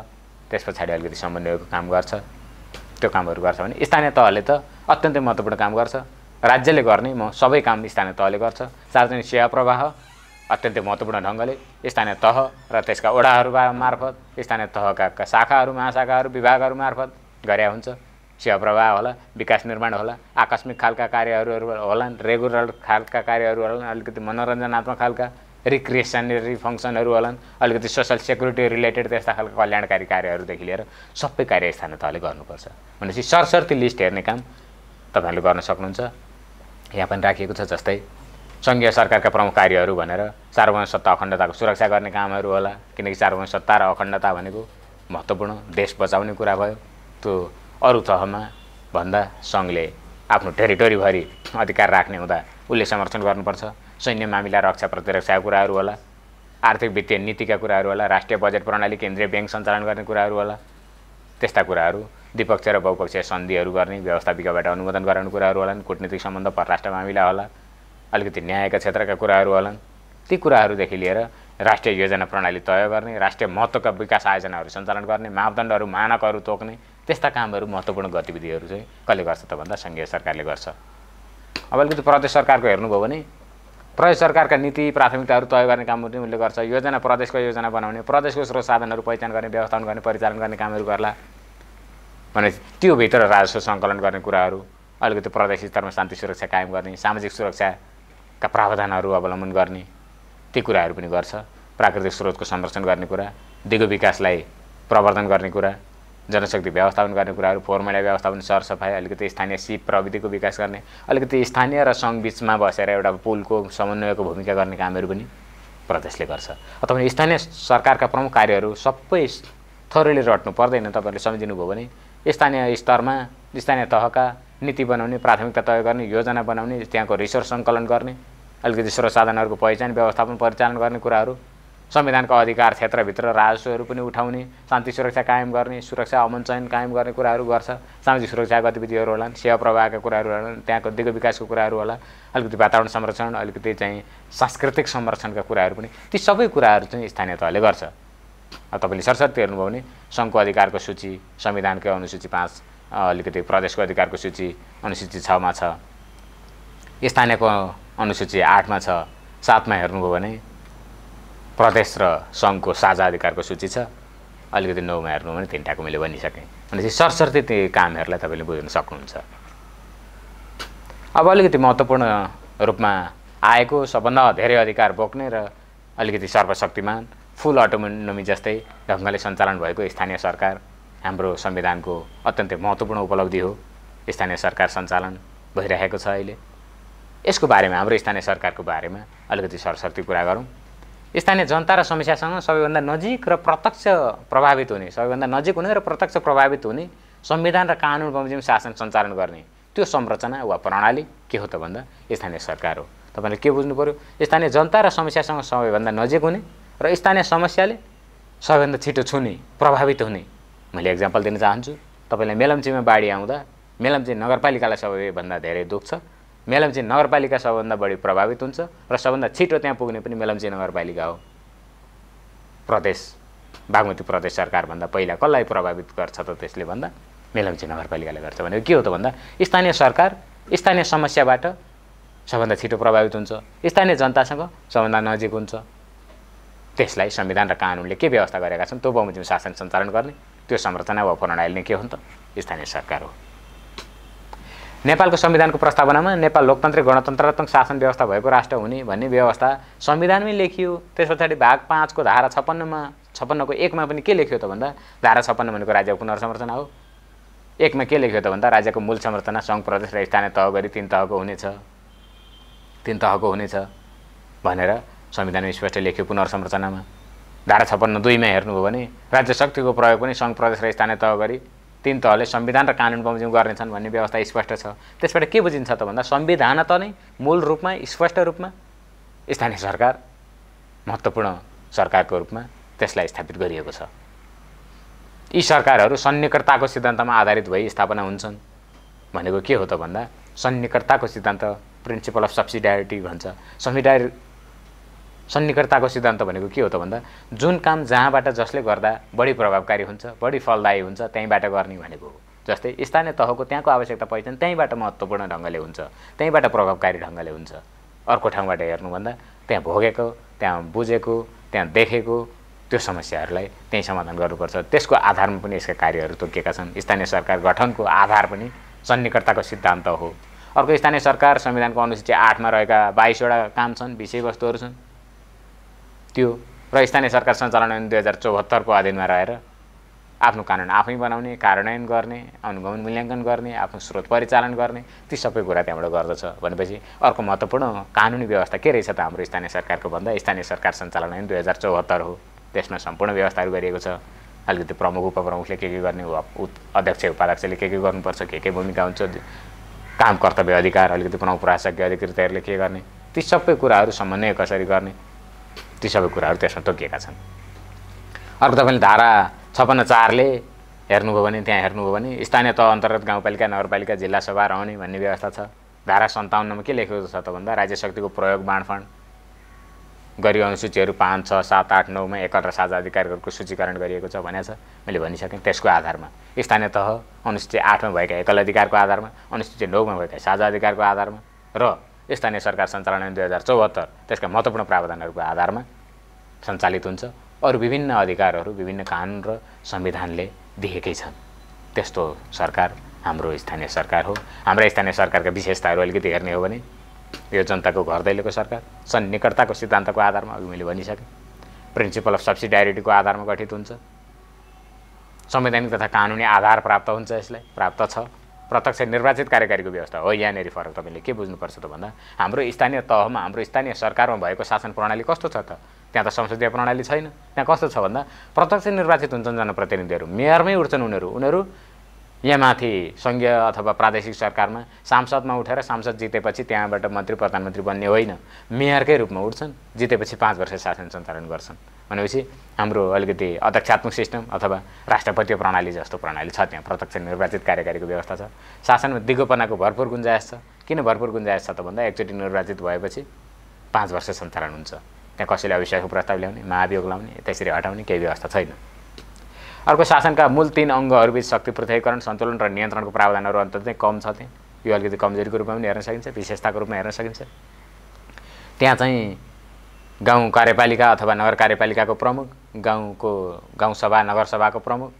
त्यस पछाडि अलिकति समन्वयको काम गर्छ त्यो कामहरू गर्छ भने स्थानीय तहले त अत्यन्तै महत्त्वपूर्ण काम गर्छ राज्यले गर्ने म सबै काम स्थानीय तहले गर्छ सार्वजनिक सेवा प्रवाह अत्यन्तै महत्त्वपूर्ण ढङ्गले स्थानीय तह र त्यसका ओडाहरू मार्फत स्थानीय तहका शाखाहरू महाशाखाहरू विभागहरू मार्फत गरे हुन्छ सेवा प्रवाह होला विकास निर्माण होला आकस्मिक खालका कार्यहरू होलान् रेगुलर खालका कार्यहरू होलान् अलिकति मनोरञ्जनात्मक खालका रिक्रिएसनरी फङ्सनहरू होलान् अलिकति सोसल सेक्युरिटी रिलेटेड त्यस्ता खालका कल्याणकारी कार्यहरूदेखि लिएर सबै कार्य स्थानीय तहले गर्नुपर्छ भनेपछि सरसर्ती लिस्ट हेर्ने काम तपाईँहरूले गर्न सक्नुहुन्छ यहाँ पनि राखिएको छ जस्तै सङ्घीय सरकारका प्रमुख कार्यहरू भनेर सार्वभौम सत्ता अखण्डताको सुरक्षा गर्ने कामहरू होला किनकि सार्वभौम सत्ता र अखण्डता भनेको महत्त्वपूर्ण देश बचाउने कुरा भयो त्यो अरू तहमा भन्दा सङ्घले आफ्नो टेरिटोरीभरि अधिकार राख्ने हुँदा उसले समर्थन गर्नुपर्छ सैन्य मामिला रक्षा प्रतिरक्षाको कुराहरू होला आर्थिक वित्तीय नीतिका कुराहरू होला राष्ट्रिय बजेट प्रणाली केन्द्रीय ब्याङ्क सञ्चालन गर्ने कुराहरू होला त्यस्ता कुराहरू द्विपक्ष र बहुपक्षीय सन्धिहरू गर्ने व्यवस्थापिकाबाट अनुमोदन गराउने कुराहरू होलान् कुटनीतिक सम्बन्ध परराष्ट्र मामिला होला अलिकति न्यायका क्षेत्रका कुराहरू होलान् ती कुराहरूदेखि लिएर राष्ट्रिय योजना प्रणाली तय गर्ने राष्ट्रिय महत्त्वका विकास आयोजनाहरू सञ्चालन गर्ने मापदण्डहरू मानकहरू तोक्ने त्यस्ता कामहरू महत्त्वपूर्ण गतिविधिहरू चाहिँ कसले गर्छ त भन्दा सङ्घीय सरकारले गर्छ अब अलिकति प्रदेश सरकारको हेर्नुभयो भने प्रदेश सरकारका नीति प्राथमिकताहरू तय गर्ने काम पनि उसले गर्छ योजना प्रदेशको योजना बनाउने प्रदेशको स्रोत साधनहरू पहिचान गर्ने व्यवस्थापन गर्ने परिचालन गर्ने कामहरू गर्ला भने त्योभित्र राजस्व सङ्कलन गर्ने कुराहरू अलिकति प्रदेश स्तरमा शान्ति सुरक्षा कायम गर्ने सामाजिक सुरक्षाका प्रावधानहरू अवलम्बन गर्ने ती कुराहरू पनि गर्छ प्राकृतिक स्रोतको संरक्षण गर्ने कुरा दिगो विकासलाई प्रवर्धन गर्ने कुरा जनशक्ति व्यवस्थापन गर्ने कुराहरू फोहोर मैला व्यवस्थापन सरसफाइ अलिकति स्थानीय सिप प्रविधिको विकास गर्ने अलिकति स्थानीय र सङ्घबिचमा बसेर एउटा पुलको समन्वयको भूमिका गर्ने कामहरू पनि प्रदेशले गर्छ तपाईँले स्थानीय सरकारका प्रमुख कार्यहरू सबै थोरैले रट्नु पर्दैन तपाईँहरूले सम्झिनुभयो भने स्थानीय स्तरमा स्थानीय तहका नीति बनाउने प्राथमिकता तय गर्ने योजना बनाउने त्यहाँको रिसोर्स सङ्कलन गर्ने अलिकति स्रोत साधनहरूको पहिचान व्यवस्थापन परिचालन गर्ने कुराहरू संविधानको अधिकार क्षेत्रभित्र राजस्वहरू पनि उठाउने शान्ति सुरक्षा कायम गर्ने सुरक्षा अमन चयन कायम गर्ने कुराहरू गर्छ सामाजिक सुरक्षा गतिविधिहरू होलान् सेवा प्रवाहका कुराहरू होलान् त्यहाँको दिग विकासको कुराहरू होला अलिकति वातावरण संरक्षण अलिकति चाहिँ सांस्कृतिक संरक्षणका कुराहरू पनि ती सबै कुराहरू चाहिँ स्थानीय तहले गर्छ अब तपाईँले सरसर्ती हेर्नुभयो भने सङ्घको अधिकारको सूची संविधानकै अनुसूची पाँच अलिकति प्रदेशको अधिकारको सूची अनुसूची छमा छ स्थानीयको अनुसूची आठमा छ सातमा हेर्नुभयो भने प्रदेश र सङ्घको साझा अधिकारको सूची छ अलिकति नौमा हेर्नुभयो भने तिनवटाको मैले भनिसकेँ भनेपछि सरसर्ती ती कामहरूलाई तपाईँले बुझ्न सक्नुहुन्छ अब अलिकति महत्त्वपूर्ण रूपमा आएको सबभन्दा धेरै अधिकार बोक्ने र अलिकति सर्वशक्तिमान फुल अटोनोमी जस्तै ढङ्गले सञ्चालन भएको स्थानीय सरकार हाम्रो संविधानको अत्यन्तै महत्त्वपूर्ण उपलब्धि हो स्थानीय सरकार सञ्चालन भइरहेको छ अहिले यसको बारेमा हाम्रो स्थानीय सरकारको बारेमा अलिकति सरसर्ती कुरा गरौँ स्थानीय जनता र समस्यासँग सबैभन्दा नजिक र प्रत्यक्ष प्रभावित हुने सबैभन्दा नजिक हुने र प्रत्यक्ष प्रभावित हुने संविधान र कानुन बमोजिम शासन सञ्चालन गर्ने त्यो संरचना वा प्रणाली के हो त भन्दा स्थानीय सरकार हो तपाईँले के बुझ्नु पऱ्यो स्थानीय जनता र समस्यासँग सबैभन्दा नजिक हुने र स्थानीय समस्याले सबैभन्दा छिटो छुने प्रभावित हुने मैले एक्जाम्पल दिन चाहन्छु तपाईँलाई मेलम्चीमा बाढी आउँदा मेलम्ची नगरपालिकालाई सबैभन्दा धेरै दुःख छ मेलम्ची नगरपालिका सबभन्दा बढी प्रभावित हुन्छ र सबभन्दा छिटो त्यहाँ पुग्ने पनि मेलम्ची नगरपालिका हो प्रदेश बागमती प्रदेश सरकारभन्दा पहिला कसलाई प्रभावित गर्छ त त्यसले भन्दा मेलम्ची नगरपालिकाले गर्छ भनेको के हो त भन्दा स्थानीय सरकार स्थानीय समस्याबाट सबभन्दा छिटो प्रभावित हुन्छ स्थानीय जनतासँग सबभन्दा नजिक हुन्छ त्यसलाई संविधान र कानुनले के व्यवस्था गरेका छन् त्यो बमोजिम शासन सञ्चालन गर्ने त्यो संरचना वा नै के हो नि त स्थानीय सरकार हो नेपालको संविधानको प्रस्तावनामा नेपाल लोकतान्त्रिक गणतन्त्रात्मक शासन व्यवस्था भएको राष्ट्र हुने भन्ने व्यवस्था संविधानमै लेखियो त्यस पछाडि भाग पाँचको धारा छप्पन्नमा छप्पन्नको एकमा पनि के लेखियो त भन्दा धारा छप्पन्न भनेको राज्यको पुनर्संरचना हो एकमा के लेख्यो त भन्दा राज्यको मूल संरचना सङ्घ प्रदेश र स्थानीय तह गरी तिन तहको हुनेछ तिन तहको हुनेछ भनेर संविधान स्पष्ट लेख्यो पुनर्संरचनामा धारा छप्पन्न दुईमा हेर्नुभयो भने राज्य शक्तिको प्रयोग पनि सङ्घ प्रदेश र स्थानीय तह गरी तिन तहले संविधान र कानुन बमोजिम गर्नेछन् भन्ने व्यवस्था स्पष्ट छ त्यसबाट के बुझिन्छ त भन्दा संविधान त नै मूल रूपमा स्पष्ट रूपमा स्थानीय सरकार महत्त्वपूर्ण सरकारको रूपमा त्यसलाई स्थापित गरिएको छ यी सरकारहरू सन्निकर्ताको सिद्धान्तमा आधारित भई स्थापना हुन्छन् भनेको के हो त भन्दा सन्निकर्ताको सिद्धान्त प्रिन्सिपल अफ सब्सिडारिटी भन्छ संविधान सन्निकर्ताको सिद्धान्त भनेको के हो त भन्दा जुन काम जहाँबाट जसले गर्दा बढी प्रभावकारी हुन्छ बढी फलदायी हुन्छ त्यहीँबाट गर्ने भनेको हो जस्तै स्थानीय तहको त्यहाँको आवश्यकता पहिचान त्यहीँबाट महत्त्वपूर्ण ढङ्गले हुन्छ त्यहीँबाट प्रभावकारी ढङ्गले हुन्छ अर्को ठाउँबाट हेर्नुभन्दा त्यहाँ भोगेको त्यहाँ बुझेको त्यहाँ देखेको त्यो समस्याहरूलाई त्यहीँ समाधान गर्नुपर्छ त्यसको आधारमा पनि यसका कार्यहरू तोकिएका छन् स्थानीय सरकार गठनको आधार पनि सन्निकर्ताको सिद्धान्त हो अर्को स्थानीय सरकार संविधानको अनुसूची आठमा रहेका बाइसवटा काम छन् विषयवस्तुहरू छन् त्यो र स्थानीय सरकार सञ्चालन ऐन दुई हजार चौहत्तरको अधीनमा रहेर आफ्नो कानुन आफै बनाउने कार्यान्वयन गर्ने अनुगमन मूल्याङ्कन गर्ने आफ्नो स्रोत परिचालन गर्ने ती सबै कुरा त्यहाँबाट गर्दछ भनेपछि अर्को महत्त्वपूर्ण कानुनी व्यवस्था के रहेछ त हाम्रो स्थानीय सरकारको भन्दा स्थानीय सरकार सञ्चालन ऐन दुई हजार चौहत्तर हो त्यसमा सम्पूर्ण व्यवस्थाहरू गरिएको छ अलिकति प्रमुख उपप्रमुखले के के गर्ने अध्यक्ष उपाध्यक्षले के के गर्नुपर्छ के के भूमिका हुन्छ काम कर्तव्य अधिकार अलिकति प्रमुख प्रशासकीय अधिकृतहरूले के गर्ने ती सबै कुराहरू समन्वय कसरी गर्ने ती सबै कुराहरू त्यसमा तोकिएका छन् अर्को तपाईँले धारा छपन्न चारले हेर्नुभयो भने त्यहाँ हेर्नुभयो भने स्थानीय तह अन्तर्गत गाउँपालिका नगरपालिका जिल्ला सभा रहने भन्ने व्यवस्था छ धारा सन्ताउन्नमा के लेखेको छ त भन्दा राज्य शक्तिको प्रयोग बाँडफाँड गरिब अनुसूचीहरू पाँच छ सात आठ नौमा एकल र साझा अधिकारहरूको सूचीकरण गरिएको छ भनेको छ मैले भनिसकेँ त्यसको आधारमा स्थानीय तह अनुसूची आठमा भएका एकल अधिकारको आधारमा अनुसूची नौमा भएका साझा अधिकारको आधारमा र स्थानीय सरकार सञ्चालन दुई हजार चौहत्तर त्यसका महत्त्वपूर्ण प्रावधानहरूको आधारमा सञ्चालित हुन्छ अरू विभिन्न अधिकारहरू विभिन्न कानुन र संविधानले दिएकै छन् त्यस्तो सरकार हाम्रो स्थानीय सरकार हो हाम्रा स्थानीय सरकारका विशेषताहरू अलिकति हेर्ने हो भने यो जनताको घर दैलोको सरकार सन् निकटताको सिद्धान्तको आधारमा अघि मैले भनिसकेँ प्रिन्सिपल अफ सब्सिडारिटीको आधारमा गठित हुन्छ संवैधानिक तथा कानुनी आधार प्राप्त हुन्छ यसलाई प्राप्त छ प्रत्यक्ष निर्वाचित कार्यकारीको व्यवस्था हो यहाँनिर फरक तपाईँले के बुझ्नुपर्छ त भन्दा हाम्रो स्थानीय तहमा हाम्रो स्थानीय सरकारमा भएको शासन प्रणाली कस्तो छ त त्यहाँ त संसदीय प्रणाली छैन त्यहाँ कस्तो छ भन्दा प्रत्यक्ष निर्वाचित हुन्छन् जनप्रतिनिधिहरू मेयरमै उठ्छन् उनीहरू उनीहरू यहाँ माथि सङ्घीय अथवा प्रादेशिक सरकारमा सांसदमा उठेर सांसद जितेपछि त्यहाँबाट मन्त्री प्रधानमन्त्री बन्ने होइन मेयरकै रूपमा उठ्छन् जितेपछि पाँच वर्ष शासन सञ्चालन गर्छन् भनेपछि हाम्रो अलिकति अध्यक्षात्मक सिस्टम अथवा राष्ट्रपति प्रणाली जस्तो प्रणाली छ त्यहाँ प्रत्यक्ष निर्वाचित कार्यकारीको व्यवस्था छ शासनमा दिगोपनाको भरपुर गुन्जायस छ किन भरपुर गुन्जायस छ त भन्दा एकचोटि निर्वाचित भएपछि पाँच वर्ष सञ्चालन हुन्छ त्यहाँ कसैले अविश्वासको प्रस्ताव ल्याउने महाभियोग लाउने त्यसरी हटाउने केही व्यवस्था छैन अर्को शासनका मूल तिन अङ्गहरूबिच शक्ति पृथ्वीकरण सन्तुलन र नियन्त्रणको प्रावधानहरू चाहिँ कम छ त्यहाँ यो अलिकति कमजोरीको रूपमा पनि हेर्न सकिन्छ विशेषताको रूपमा हेर्न सकिन्छ त्यहाँ चाहिँ गाउँ कार्यपालिका अथवा नगर कार्यपालिकाको प्रमुख गाउँको गाउँसभा नगरसभाको प्रमुख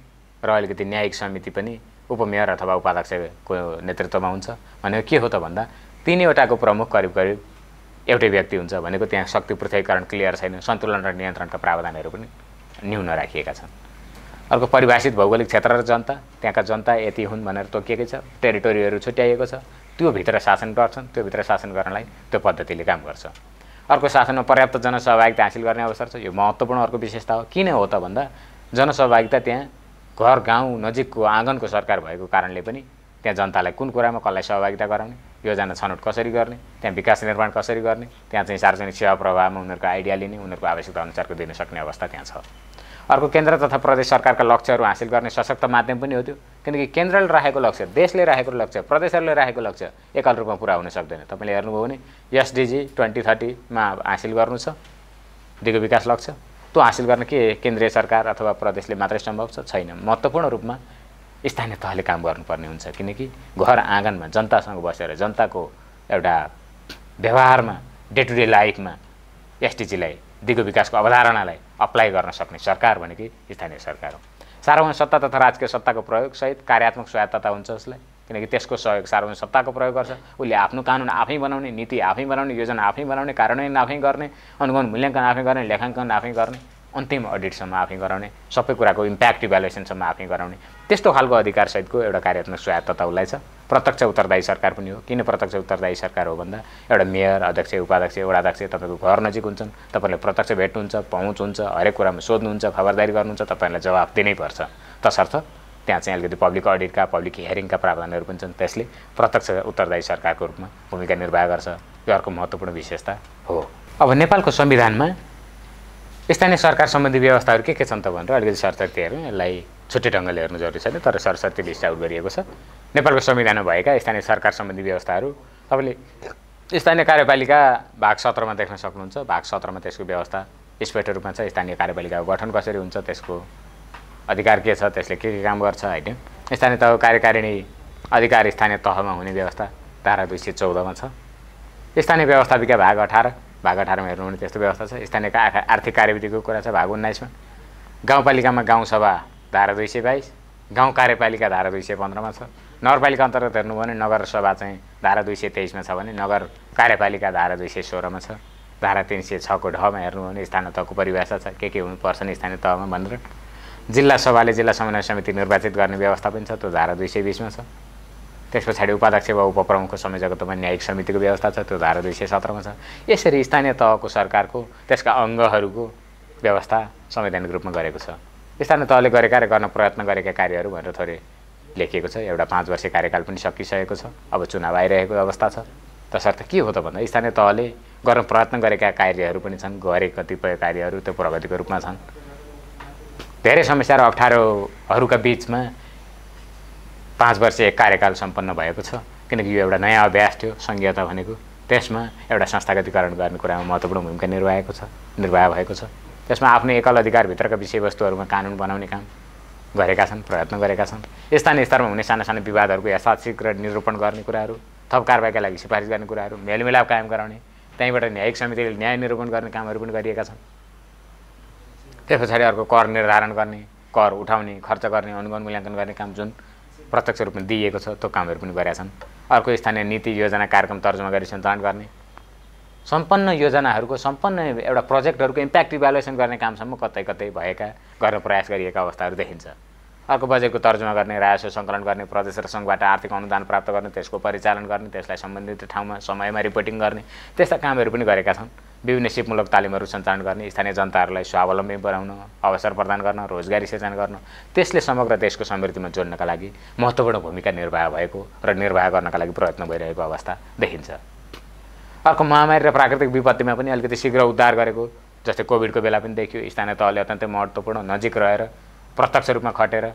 र अलिकति न्यायिक समिति पनि उपमेयर अथवा उपाध्यक्षको नेतृत्वमा हुन्छ भनेको के हो त भन्दा तिनैवटाको प्रमुख करिब करिब एउटै व्यक्ति हुन्छ भनेको त्यहाँ शक्ति पृथकीकरण क्लियर छैन सन्तुलन र नियन्त्रणका प्रावधानहरू पनि न्यून राखिएका छन् अर्को परिभाषित भौगोलिक क्षेत्र र जनता त्यहाँका जनता यति हुन् भनेर तोकिएकै छ टेरिटोरीहरू छुट्याइएको छ त्योभित्र शासन गर्छन् त्योभित्र शासन गर्नलाई त्यो पद्धतिले काम गर्छ अर्को शासनमा पर्याप्त जनसहभागिता हासिल गर्ने अवसर छ यो महत्त्वपूर्ण अर्को विशेषता हो किन हो त भन्दा जनसहभागिता त्यहाँ घर गाउँ नजिकको आँगनको सरकार भएको कारणले पनि त्यहाँ जनतालाई कुन कुरामा कसलाई सहभागिता गराउने योजना छनौट कसरी गर्ने त्यहाँ विकास निर्माण कसरी गर्ने त्यहाँ चाहिँ सार्वजनिक सेवा प्रभावमा उनीहरूको आइडिया लिने उनीहरूको आवश्यकता अनुसारको दिन सक्ने अवस्था त्यहाँ छ अर्को केन्द्र तथा प्रदेश सरकारका लक्ष्यहरू हासिल गर्ने सशक्त माध्यम पनि हो त्यो किनकि केन्द्रले राखेको लक्ष्य देशले राखेको लक्ष्य प्रदेशहरूले राखेको लक्ष्य एकल रूपमा पुरा हुन सक्दैन तपाईँले हेर्नुभयो भने एसडिजी ट्वेन्टी थर्टीमा हासिल गर्नु छ दिगो विकास लक्ष्य त्यो हासिल गर्न के केन्द्रीय सरकार अथवा प्रदेशले मात्रै सम्भव छ छैन महत्त्वपूर्ण रूपमा स्थानीय तहले काम गर्नुपर्ने हुन्छ किनकि घर आँगनमा जनतासँग बसेर जनताको एउटा व्यवहारमा डे टु डे लाइफमा एसडिजीलाई दिगो विकासको अवधारणालाई अप्लाई गर्न सक्ने सरकार भनेकै स्थानीय सरकार हो सार्वभौम सत्ता तथा राजकीय सत्ताको प्रयोगसहित कार्यात्मक स्वायत्तता हुन्छ उसलाई किनकि त्यसको सहयोग सार्वजनिक सत्ताको प्रयोग गर्छ उसले आफ्नो कानुन आफै बनाउने नीति आफै बनाउने योजना आफै बनाउने कार्यान्वयन आफै गर्ने अनुगमन मूल्याङ्कन आफै गर्ने लेखाङ्कन आफै गर्ने अन्तिम अडिटसम्म आफै गराउने सबै कुराको इम्प्याक्ट इभ्यालुएसनसम्म आफै गराउने त्यस्तो खालको अधिकारसहितको एउटा कार्यात्मक स्वायत्तता उसलाई छ प्रत्यक्ष उत्तरदायी सरकार पनि हो किन प्रत्यक्ष उत्तरदायी सरकार हो भन्दा एउटा मेयर अध्यक्ष उपाध्यक्ष एउटा अध्यक्ष तपाईँको घर नजिक हुन्छन् तपाईँले प्रत्यक्ष भेट्नुहुन्छ पहुँच हुन्छ हरेक कुरामा सोध्नुहुन्छ खबरदारी गर्नुहुन्छ तपाईँलाई जवाब पर्छ तसर्थ त्यहाँ चाहिँ अलिकति पब्लिक अडिटका पब्लिक हियरिङका प्रावधानहरू पनि छन् त्यसले प्रत्यक्ष उत्तरदायी सरकारको रूपमा भूमिका निर्वाह गर्छ यो अर्को महत्त्वपूर्ण विशेषता हो अब नेपालको संविधानमा स्थानीय सरकार सम्बन्धी व्यवस्थाहरू के के छन् त भनेर अलिकति सरसर्ती हेरौँ यसलाई छुट्टै ढङ्गले हेर्नु जरुरी छैन तर सरस्वती लिस्ट आउट गरिएको छ नेपालको संविधानमा भएका स्थानीय सरकार सम्बन्धी व्यवस्थाहरू तपाईँले स्थानीय कार्यपालिका भाग सत्रमा देख्न सक्नुहुन्छ भाग सत्रमा त्यसको व्यवस्था स्पष्ट रूपमा छ स्थानीय कार्यपालिकाको गठन कसरी हुन्छ त्यसको अधिकार के छ त्यसले के के काम गर्छ होइन स्थानीय तहको कार्यकारिणी अधिकार स्थानीय तहमा हुने व्यवस्था धारा दुई सय चौधमा छ स्थानीय व्यवस्थापिका भाग अठार भाग अठारमा हेर्नु भने त्यस्तो व्यवस्था छ स्थानीय आर्थिक कार्यविधिको कुरा छ भाग उन्नाइसमा गाउँपालिकामा गाउँसभा धारा दुई सय बाइस गाउँ कार्यपालिका धारा दुई सय पन्ध्रमा छ नगरपालिका अन्तर्गत हेर्नुभयो भने नगर सभा चाहिँ धारा दुई सय तेइसमा छ भने नगर कार्यपालिका धारा दुई सय सोह्रमा छ धारा तिन सय छको ढमा हेर्नु भने स्थानीय तहको परिभाषा छ के के हुनुपर्छन् स्थानीय तहमा भनेर जिल्ला सभाले जिल्ला समन्वय समिति निर्वाचित गर्ने व्यवस्था पनि छ त्यो धारा दुई सय बिसमा छ त्यस पछाडि उपाध्यक्ष वा उपप्रमुखको संयोजकत्वमा न्यायिक समितिको व्यवस्था छ त्यो धारा दुई सय सत्रमा छ यसरी स्थानीय तहको सरकारको त्यसका अङ्गहरूको व्यवस्था संवैधानिक रूपमा गरेको छ स्थानीय तहले गरेका र गर्न प्रयत्न गरेका कार्यहरू भनेर थोरै लेखिएको छ एउटा पाँच वर्ष कार्यकाल पनि सकिसकेको छ अब चुनाव आइरहेको अवस्था छ तसर्थ के हो त भन्दा स्थानीय तहले गर्न प्रयत्न गरेका कार्यहरू पनि छन् गरे कतिपय कार्यहरू त्यो प्रगतिको रूपमा छन् धेरै समस्या र अप्ठ्यारोहरूका बिचमा पाँच वर्ष कार्यकाल सम्पन्न भएको छ किनकि यो एउटा नयाँ अभ्यास थियो सङ्घीयता भनेको त्यसमा एउटा संस्थागतिकरण गर्ने कुरामा महत्त्वपूर्ण भूमिका निर्वाहेको छ निर्वाह भएको छ त्यसमा आफ्नो एकल अधिकारभित्रका विषयवस्तुहरूमा कानुन बनाउने काम गरेका छन् प्रयत्न गरेका छन् स्थानीय स्तरमा हुने साना साना विवादहरूको यथाशीघ्र निरूपण गर्ने कुराहरू थप कारवाहीका लागि सिफारिस गर्ने कुराहरू मेलमिलाप कायम गराउने त्यहीँबाट न्यायिक समितिले न्याय निरूपण गर्ने कामहरू पनि गरिएका छन् त्यस पछाडि अर्को कर निर्धारण गर्ने कर उठाउने खर्च गर्ने अनुगमन मूल्याङ्कन गर्ने काम जुन प्रत्यक्ष रूपमा दिइएको छ त्यो कामहरू पनि गरेका छन् अर्को स्थानीय नीति योजना कार्यक्रम तर्जमा गरी सञ्चालन गर्ने सम्पन्न योजनाहरूको सम्पन्न एउटा प्रोजेक्टहरूको इम्प्याक्ट इभ्यालुएसन गर्ने कामसम्म कतै कतै भएका गर्न प्रयास गरिएका अवस्थाहरू देखिन्छ अर्को बजेटको तर्जुमा गर्ने राजस्व सङ्कलन गर्ने प्रदेश र सङ्घबाट आर्थिक अनुदान प्राप्त गर्ने त्यसको परिचालन गर्ने त्यसलाई सम्बन्धित ठाउँमा समयमा रिपोर्टिङ गर्ने त्यस्ता कामहरू पनि गरेका छन् विभिन्न सिपमूलक तालिमहरू सञ्चालन गर्ने स्थानीय जनताहरूलाई स्वावलम्बी बनाउन अवसर प्रदान गर्न रोजगारी सिर्जना गर्न त्यसले समग्र देशको समृद्धिमा जोड्नका लागि महत्त्वपूर्ण भूमिका निर्वाह भएको र निर्वाह गर्नका लागि प्रयत्न भइरहेको अवस्था देखिन्छ अर्को महामारी र प्राकृतिक विपत्तिमा पनि अलिकति शीघ्र उद्धार गरेको जस्तै कोभिडको बेला पनि देखियो स्थानीय तहले अत्यन्तै महत्त्वपूर्ण नजिक रहेर प्रत्यक्ष रूपमा खटेर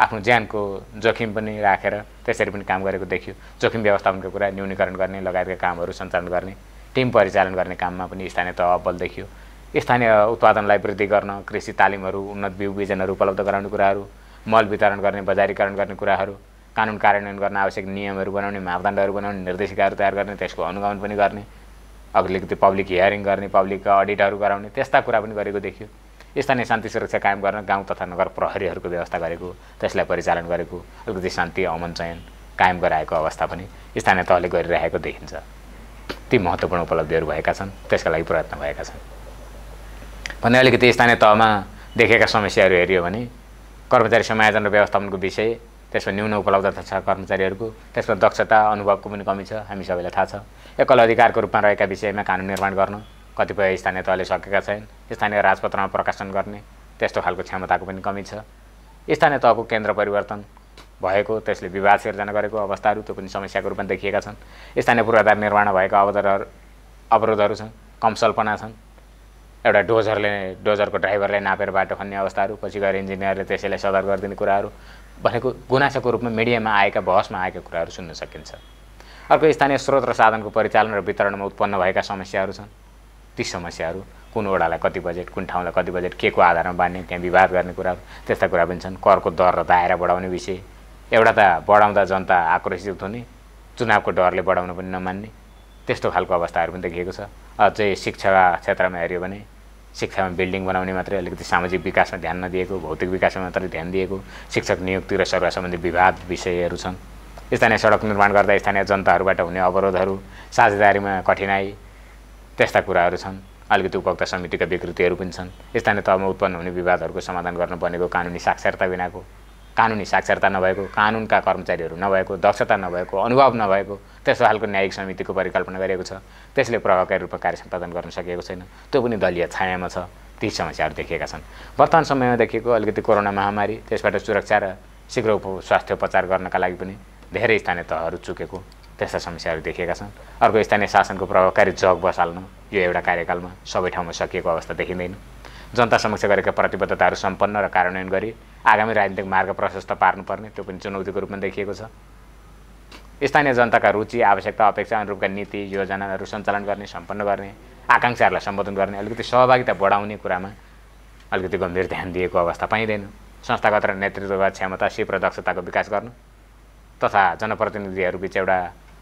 आफ्नो ज्यानको जोखिम पनि राखेर त्यसरी पनि काम गरेको देखियो जोखिम व्यवस्थापनको कुरा न्यूनीकरण गर्ने लगायतका कामहरू सञ्चालन गर्ने टिम परिचालन गर्ने काममा पनि स्थानीय तह अब्बल देखियो स्थानीय उत्पादनलाई वृद्धि गर्न कृषि तालिमहरू उन्नत बिउ बिजनहरू उपलब्ध गराउने कुराहरू मल वितरण गर्ने बजारीकरण गर्ने कुराहरू कानुन कार्यान्वयन गर्न आवश्यक नियमहरू बनाउने मापदण्डहरू बनाउने निर्देशिकाहरू तयार गर्ने त्यसको अनुगमन पनि गर्ने अलिकति पब्लिक हियरिङ गर्ने पब्लिक अडिटहरू गराउने त्यस्ता कुरा पनि गरेको देखियो स्थानीय शान्ति सुरक्षा कायम गर्न गाउँ तथा नगर प्रहरीहरूको व्यवस्था गरेको त्यसलाई परिचालन गरेको अलिकति शान्ति अमन चयन कायम गराएको अवस्था पनि स्थानीय तहले गरिरहेको देखिन्छ ती महत्त्वपूर्ण उपलब्धिहरू भएका छन् त्यसका लागि प्रयत्न भएका छन् भने अलिकति स्थानीय तहमा देखेका समस्याहरू हेऱ्यो भने कर्मचारी समायोजन र व्यवस्थापनको विषय त्यसमा न्यून उपलब्धता छ कर्मचारीहरूको त्यसमा दक्षता अनुभवको पनि कमी छ हामी सबैलाई थाहा छ एकल अधिकारको रूपमा रहेका विषयमा कानुन निर्माण गर्न कतिपय स्थानीय तहले सकेका छैनन् स्थानीय राजपत्रमा प्रकाशन गर्ने त्यस्तो खालको क्षमताको पनि कमी छ स्थानीय तहको केन्द्र परिवर्तन भएको त्यसले विवाद सिर्जना गरेको अवस्थाहरू त्यो पनि समस्याको रूपमा देखिएका छन् स्थानीय पूर्वाधार निर्माण भएको अवधारहरू अवरोधहरू छन् कम सल्पना छन् एउटा डोजरले डोजरको ड्राइभरलाई नापेर बाटो खन्ने अवस्थाहरू पछि गएर इन्जिनियरले त्यसैलाई सदर गरिदिने कुराहरू भनेको गुनासोको रूपमा मिडियामा आएका बहसमा आएका कुराहरू सुन्न सकिन्छ अर्को स्थानीय स्रोत र साधनको परिचालन र वितरणमा उत्पन्न भएका समस्याहरू छन् ती समस्याहरू कुन ओडालाई कति बजेट कुन ठाउँलाई कति बजेट के को आधारमा बाँध्ने त्यहाँ विवाद गर्ने कुराहरू त्यस्ता कुरा पनि छन् करको दर र दायरा बढाउने विषय एउटा त बढाउँदा जनता आक्रोशित हुने चुनावको डरले बढाउन पनि नमान्ने त्यस्तो खालको अवस्थाहरू पनि देखिएको छ अझै शिक्षा क्षेत्रमा हेऱ्यो भने शिक्षामा बिल्डिङ बनाउने मात्रै अलिकति सामाजिक विकासमा ध्यान नदिएको भौतिक विकासमा मात्रै ध्यान दिएको शिक्षक नियुक्ति र सरुवा सम्बन्धी विवाद विषयहरू छन् स्थानीय सडक निर्माण गर्दा स्थानीय जनताहरूबाट हुने अवरोधहरू साझेदारीमा कठिनाई त्यस्ता कुराहरू छन् अलिकति उपभोक्ता समितिका विकृतिहरू पनि छन् स्थानीय तहमा उत्पन्न हुने विवादहरूको समाधान गर्नुपर्नेको बनेको कानुनी साक्षरता बिनाको कानुनी साक्षरता नभएको कानुनका कर्मचारीहरू नभएको दक्षता नभएको अनुभव नभएको त्यस्तो खालको न्यायिक समितिको परिकल्पना गरिएको छ त्यसले प्रभावकारी रूपमा कार्य सम्पादन गर्न सकेको छैन त्यो पनि दलीय छायामा छ ती समस्याहरू देखिएका छन् वर्तमान समयमा देखिएको अलिकति कोरोना महामारी त्यसबाट सुरक्षा र शीघ्र उप स्वास्थ्य उपचार गर्नका लागि पनि धेरै स्थानीय तहहरू चुकेको त्यस्ता समस्याहरू देखिएका छन् अर्को स्थानीय शासनको प्रभावकारी जग बसाल्नु यो एउटा कार्यकालमा सबै ठाउँमा सकिएको अवस्था देखिँदैन जनता समक्ष गरेका प्रतिबद्धताहरू सम्पन्न र कार्यान्वयन गरी आगामी राजनीतिक मार्ग प्रशस्त पार्नुपर्ने त्यो पनि चुनौतीको रूपमा देखिएको छ स्थानीय जनताका रुचि आवश्यकता अपेक्षा अनुरूपका नीति योजनाहरू सञ्चालन गर्ने सम्पन्न गर्ने आकाङ्क्षाहरूलाई सम्बोधन गर्ने अलिकति सहभागिता बढाउने कुरामा अलिकति गम्भीर ध्यान दिएको अवस्था पाइँदैन संस्थागत र नेतृत्वका क्षमता सिप र दक्षताको विकास गर्नु तथा बिच एउटा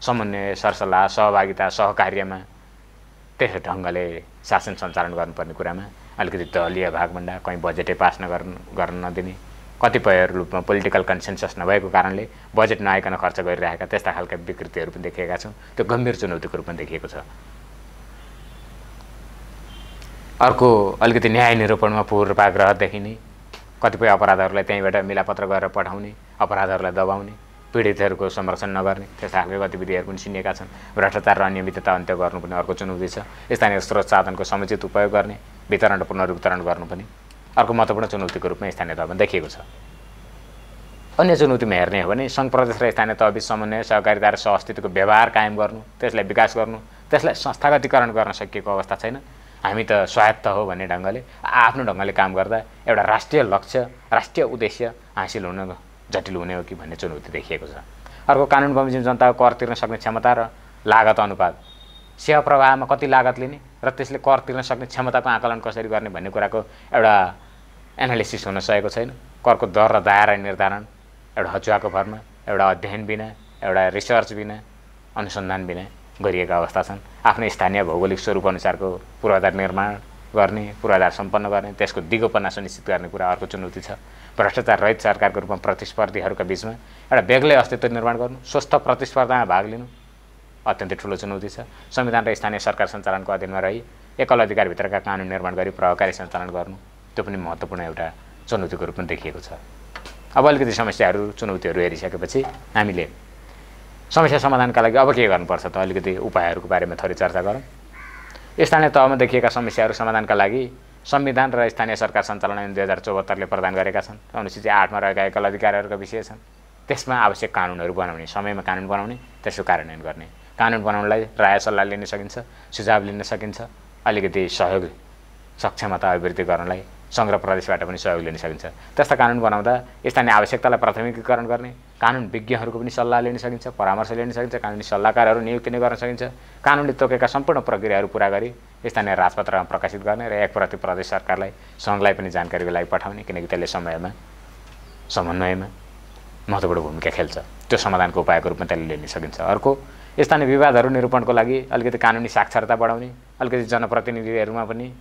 समन्वय सरसल्लाह सहभागिता सहकार्यमा त्यसै ढङ्गले शासन सञ्चालन गर्नुपर्ने कुरामा अलिकति दलीय भागभन्दा कहीँ बजेटै पास नगर्नु गर्न नदिने कतिपय रूपमा पोलिटिकल कन्सेन्सस नभएको कारणले बजेट नआइकन खर्च गरिरहेका त्यस्ता खालका विकृतिहरू पनि देखिएका छौँ त्यो गम्भीर चुनौतीको रूपमा देखिएको छ अर्को अलिकति न्याय निरूपणमा पूर्वाग्रह देखिने कतिपय अपराधहरूलाई त्यहीँबाट मिलापत्र गरेर पठाउने अपराधहरूलाई दबाउने पीडितहरूको संरक्षण नगर्ने त्यस्ता खालको गतिविधिहरू पनि चिनिएका छन् भ्रष्टाचार र अनियमितता अन्त्य गर्नु पनि अर्को चुनौती छ स्थानीय स्रोत साधनको समुचित उपयोग गर्ने वितरण र पुनर्वितरण गर्नु पनि अर्को महत्त्वपूर्ण चुनौतीको रूपमा स्थानीय तहमा देखिएको छ अन्य चुनौतीमा हेर्ने हो भने सङ्घ प्रदेश र स्थानीय तह बिच समन्वय सहकारिता र सहअस्तित्वको व्यवहार कायम गर्नु त्यसलाई विकास गर्नु त्यसलाई संस्थागतीकरण गर्न सकिएको अवस्था छैन हामी त स्वायत्त हो भन्ने ढङ्गले आफ्नो ढङ्गले काम गर्दा एउटा राष्ट्रिय लक्ष्य राष्ट्रिय उद्देश्य हासिल हुन जटिल हुने हो कि भन्ने चुनौती देखिएको छ अर्को कानुन बमोजिम जनताको कर तिर्न सक्ने क्षमता र लागत अनुपात सेवा प्रवाहमा कति लागत लिने र त्यसले कर तिर्न सक्ने क्षमताको आकलन कसरी गर्ने भन्ने कुराको एउटा एनालिसिस हुन सकेको छैन करको दर र दायरा निर्धारण एउटा हचुवाको भरमा एउटा अध्ययन बिना एउटा रिसर्च बिना अनुसन्धान बिना गरिएका अवस्था छन् आफ्नो स्थानीय भौगोलिक स्वरूप अनुसारको पूर्वाधार निर्माण गर्ने पूर्वाधार सम्पन्न गर्ने त्यसको दिगोपना सुनिश्चित गर्ने कुरा अर्को चुनौती छ भ्रष्टाचार रहित सरकारको रूपमा प्रतिस्पर्धीहरूका बिचमा एउटा बेग्लै अस्तित्व निर्माण गर्नु स्वस्थ प्रतिस्पर्धामा भाग लिनु अत्यन्तै ठुलो चुनौती छ संविधान र स्थानीय सरकार सञ्चालनको अधीनमा रही एकल अधिकारभित्रका कानुन निर्माण गरी प्रभावकारी सञ्चालन गर्नु त्यो पनि महत्त्वपूर्ण एउटा चुनौतीको रूपमा देखिएको छ अब अलिकति समस्याहरू चुनौतीहरू हेरिसकेपछि हामीले समस्या समाधानका लागि अब के गर्नुपर्छ त अलिकति उपायहरूको बारेमा थोरै चर्चा गरौँ स्थानीय तहमा देखिएका समस्याहरू समाधानका लागि संविधान र स्थानीय सरकार सञ्चालन ऐन दुई हजार चौहत्तरले प्रदान गरेका छन् अनुसूची आठमा रहेका एकल अधिकारहरूका विषय छन् त्यसमा आवश्यक कानुनहरू बनाउने समयमा कानुन बनाउने त्यसको कार्यान्वयन गर्ने कानुन बनाउनलाई राय सल्लाह लिन सकिन्छ सुझाव लिन सकिन्छ अलिकति सहयोग सक्षमता अभिवृद्धि गर्नलाई सङ्ग्रह प्रदेशबाट पनि सहयोग लिन सकिन्छ त्यस्ता कानुन बनाउँदा स्थानीय आवश्यकतालाई प्राथमिकीकरण गर्ने कानुन विज्ञहरूको पनि सल्लाह लिन सकिन्छ परामर्श लिन सकिन्छ कानुनी सल्लाहकारहरू नियुक्ति नै गर्न सकिन्छ कानुनले तोकेका सम्पूर्ण प्रक्रियाहरू पुरा गरी स्थानीय राजपत्रमा प्रकाशित गर्ने र एक प्रति प्रदेश सरकारलाई सङ्घलाई पनि जानकारीको लागि पठाउने किनकि त्यसले समयमा समन्वयमा महत्त्वपूर्ण भूमिका खेल्छ त्यो समाधानको उपायको रूपमा त्यसले लिन सकिन्छ अर्को स्थानीय विवादहरू निरूपणको लागि अलिकति कानुनी साक्षरता बढाउने अलिकति जनप्रतिनिधिहरूमा पनि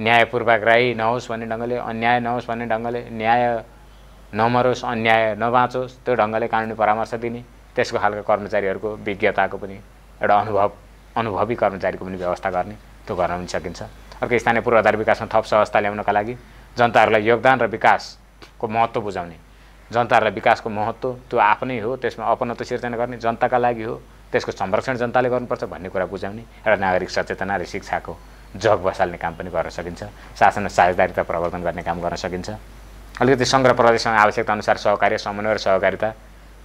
न्यायपूर्वक राई नहोस् भन्ने ढङ्गले अन्याय नहोस् भन्ने ढङ्गले न्याय नमरोस् अन्याय नबाँचोस् त्यो ढङ्गले कानुनी परामर्श दिने त्यसको खालको कर्मचारीहरूको विज्ञताको पनि एउटा अनुभव अनुभवी कर्मचारीको पनि व्यवस्था गर्ने त्यो गर्न पनि सकिन्छ अर्को स्थानीय पूर्वाधार विकासमा थप सहजता ल्याउनका लागि जनताहरूलाई योगदान र विकासको महत्त्व बुझाउने जनताहरूलाई विकासको महत्त्व त्यो आफ्नै हो त्यसमा अपनत्व सिर्जना गर्ने जनताका लागि हो त्यसको संरक्षण जनताले गर्नुपर्छ भन्ने कुरा बुझाउने र नागरिक सचेतना र शिक्षाको जग बसाल्ने काम पनि गर्न सकिन्छ शासन र साझेदारीता प्रवर्धन गर्ने काम गर्न सकिन्छ अलिकति सङ्ग्रह प्रदेशसँग आवश्यकता अनुसार सहकार्य समन्वय र सहकारिता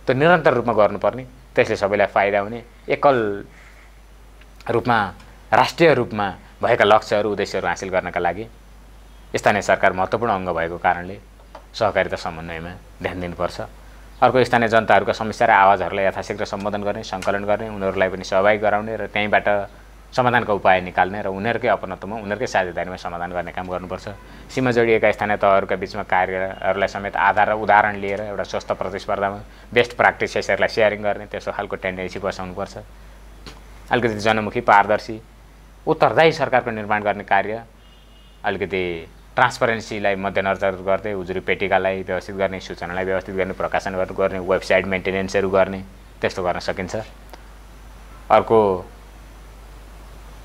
त्यो निरन्तर रूपमा गर्नुपर्ने त्यसले सबैलाई फाइदा हुने एकल रूपमा राष्ट्रिय रूपमा भएका लक्ष्यहरू उद्देश्यहरू हासिल गर्नका लागि स्थानीय सरकार महत्त्वपूर्ण अङ्ग भएको कारणले सहकारिता समन्वयमा ध्यान दिनुपर्छ अर्को स्थानीय जनताहरूका समस्या र आवाजहरूलाई यथाशीघ्र सम्बोधन गर्ने सङ्कलन गर्ने उनीहरूलाई पनि सहभागी गराउने र त्यहीँबाट समाधानको उपाय निकाल्ने र उनीहरूकै अपनत्वमा उनीहरूकै साझेदारीमा समाधान गर्ने काम गर्नुपर्छ सीमा जोडिएका स्थानीय तहहरूका बिचमा कार्यहरूलाई समेत आधार र उदाहरण लिएर एउटा स्वस्थ प्रतिस्पर्धामा बेस्ट प्र्याक्टिसेसहरूलाई सेयरिङ गर्ने त्यस्तो खालको टेन्डेन्सी बसाउनुपर्छ अलिकति जनमुखी पारदर्शी उत्तरदायी सरकारको निर्माण गर्ने कार्य अलिकति ट्रान्सपरेन्सीलाई मध्यनजर गर्दै उजुरी पेटिकालाई व्यवस्थित गर्ने सूचनालाई व्यवस्थित गर्ने प्रकाशन गर्ने वेबसाइट मेन्टेनेन्सहरू गर्ने त्यस्तो गर्न सकिन्छ अर्को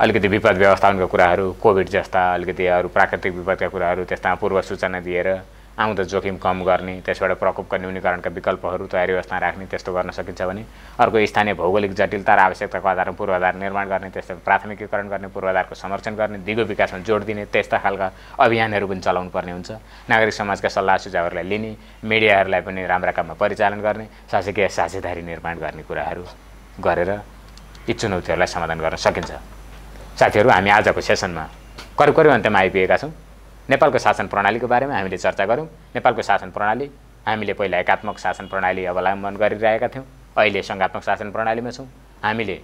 अलिकति विपद व्यवस्थापनका कुराहरू कोभिड जस्ता अलिकति अरू प्राकृतिक विपदका कुराहरू त्यस्ता पूर्व सूचना दिएर आउँदा जोखिम कम गर्ने त्यसबाट प्रकोपका न्यूनीकरणका विकल्पहरू तयारी व्यवस्था राख्ने त्यस्तो गर्न सकिन्छ भने अर्को स्थानीय भौगोलिक जटिलता र आवश्यकताको आधारमा पूर्वाधार निर्माण गर्ने त्यस्तो प्राथमिकीकरण गर्ने पूर्वाधारको संरक्षण गर्ने दिगो विकासमा जोड दिने त्यस्ता खालका अभियानहरू पनि चलाउनु पर्ने हुन्छ नागरिक समाजका सल्लाह सुझावहरूलाई लिने मिडियाहरूलाई पनि राम्रा काममा परिचालन गर्ने शासकीय साझेदारी निर्माण गर्ने कुराहरू गरेर यी चुनौतीहरूलाई समाधान गर्न सकिन्छ साथीहरू हामी आजको सेसनमा करिब करिब अन्त्यमा आइपुगेका छौँ नेपालको शासन प्रणालीको बारेमा हामीले चर्चा गऱ्यौँ नेपालको शासन प्रणाली हामीले पहिला एकात्मक शासन प्रणाली अवलम्बन गरिरहेका थियौँ अहिले सङ्घात्मक शासन प्रणालीमा छौँ हामीले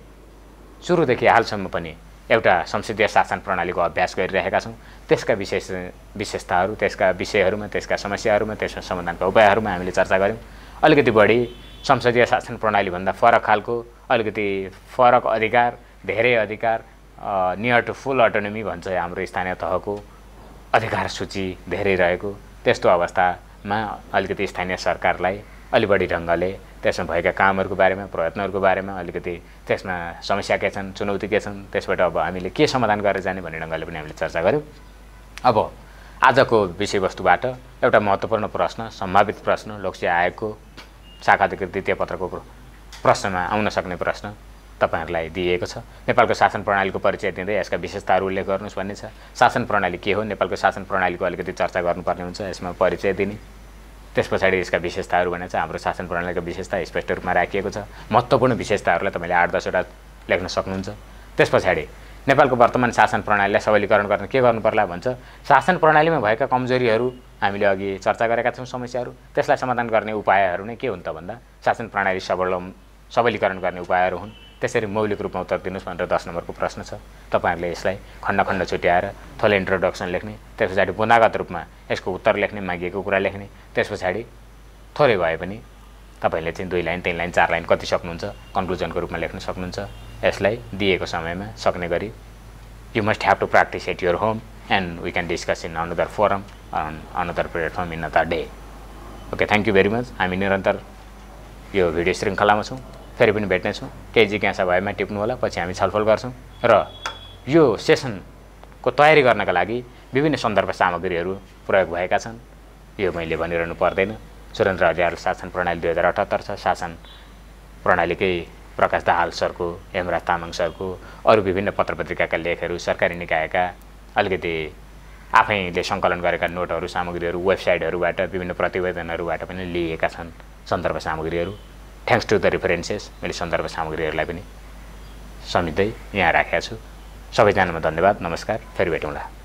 सुरुदेखि हालसम्म पनि एउटा संसदीय शासन प्रणालीको अभ्यास गरिरहेका छौँ त्यसका विशेष विशेषताहरू त्यसका विषयहरूमा त्यसका समस्याहरूमा त्यसका समाधानका उपायहरूमा हामीले चर्चा गऱ्यौँ अलिकति बढी संसदीय शासन प्रणालीभन्दा फरक खालको अलिकति फरक अधिकार धेरै अधिकार नियर टु फुल अटोनोमी भन्छ हाम्रो स्थानीय तहको अधिकार सूची धेरै रहेको त्यस्तो अवस्थामा अलिकति स्थानीय सरकारलाई अलि बढी ढङ्गले त्यसमा भएका कामहरूको बारेमा प्रयत्नहरूको बारेमा अलिकति त्यसमा समस्या के छन् चुनौती के छन् त्यसबाट अब हामीले के समाधान गरेर जाने भन्ने ढङ्गले पनि हामीले चर्चा गऱ्यौँ अब आजको विषयवस्तुबाट एउटा महत्त्वपूर्ण प्रश्न सम्भावित प्रश्न लोकसेवा आयोगको शाखाधिकृत द्वितीय पत्रको प्रश्नमा आउन सक्ने प्रश्न तपाईँहरूलाई दिएको छ नेपालको शासन प्रणालीको परिचय दिँदै यसका विशेषताहरू उल्लेख गर्नुहोस् भन्ने छ शासन प्रणाली के हो नेपालको शासन प्रणालीको अलिकति चर्चा गर्नुपर्ने हुन्छ यसमा परिचय दिने त्यस पछाडि यसका विशेषताहरू भने चाहिँ हाम्रो शासन प्रणालीको विशेषता स्पष्ट रूपमा राखिएको छ महत्त्वपूर्ण विशेषताहरूलाई तपाईँले आठ दसवटा लेख्न सक्नुहुन्छ त्यस पछाडि नेपालको वर्तमान शासन प्रणालीलाई सबलीकरण गर्न के गर्नु पर्ला भन्छ शासन प्रणालीमा भएका कमजोरीहरू हामीले अघि चर्चा गरेका छौँ समस्याहरू त्यसलाई समाधान गर्ने उपायहरू नै के हुन् त भन्दा शासन प्रणाली सबल सबलीकरण गर्ने उपायहरू हुन् त्यसरी मौलिक रूपमा उत्तर दिनुहोस् भनेर दस नम्बरको प्रश्न छ तपाईँहरूले यसलाई खण्ड खण्ड छुट्याएर थोरै इन्ट्रोडक्सन लेख्ने त्यस पछाडि बुनागत रूपमा यसको उत्तर लेख्ने मागिएको कुरा लेख्ने त्यस पछाडि थोरै भए पनि तपाईँहरूले चाहिँ दुई लाइन तिन लाइन चार लाइन कति सक्नुहुन्छ कन्क्लुजनको रूपमा लेख्न सक्नुहुन्छ यसलाई दिएको समयमा सक्ने गरी you must have to practise at your home and we can discuss in another forum on another platform in other day okay thank you very much हामी निरन्तर यो भिडियो श्रृङ्खलामा छौँ फेरि पनि भेट्नेछौँ केही जिज्ञासा भएमा टिप्नु होला पछि हामी छलफल गर्छौँ र यो सेसनको तयारी गर्नका लागि विभिन्न सन्दर्भ सामग्रीहरू प्रयोग भएका छन् यो मैले भनिरहनु पर्दैन सुरेन्द्र हरियाल शासन प्रणाली दुई हजार अठहत्तर छ शासन प्रणालीकै प्रकाश दाहाल सरको हेमराज तामाङ सरको अरू विभिन्न पत्र पत्रिकाका लेखहरू सरकारी निकायका अलिकति आफैले सङ्कलन गरेका नोटहरू सामग्रीहरू वेबसाइटहरूबाट विभिन्न प्रतिवेदनहरूबाट पनि लिइएका छन् सन्दर्भ सामग्रीहरू थ्याङ्क्स टु द रेफरेन्सेस मैले सन्दर्भ सामग्रीहरूलाई पनि समेट्दै यहाँ राखेको छु सबैजनामा धन्यवाद नमस्कार फेरि भेटौँला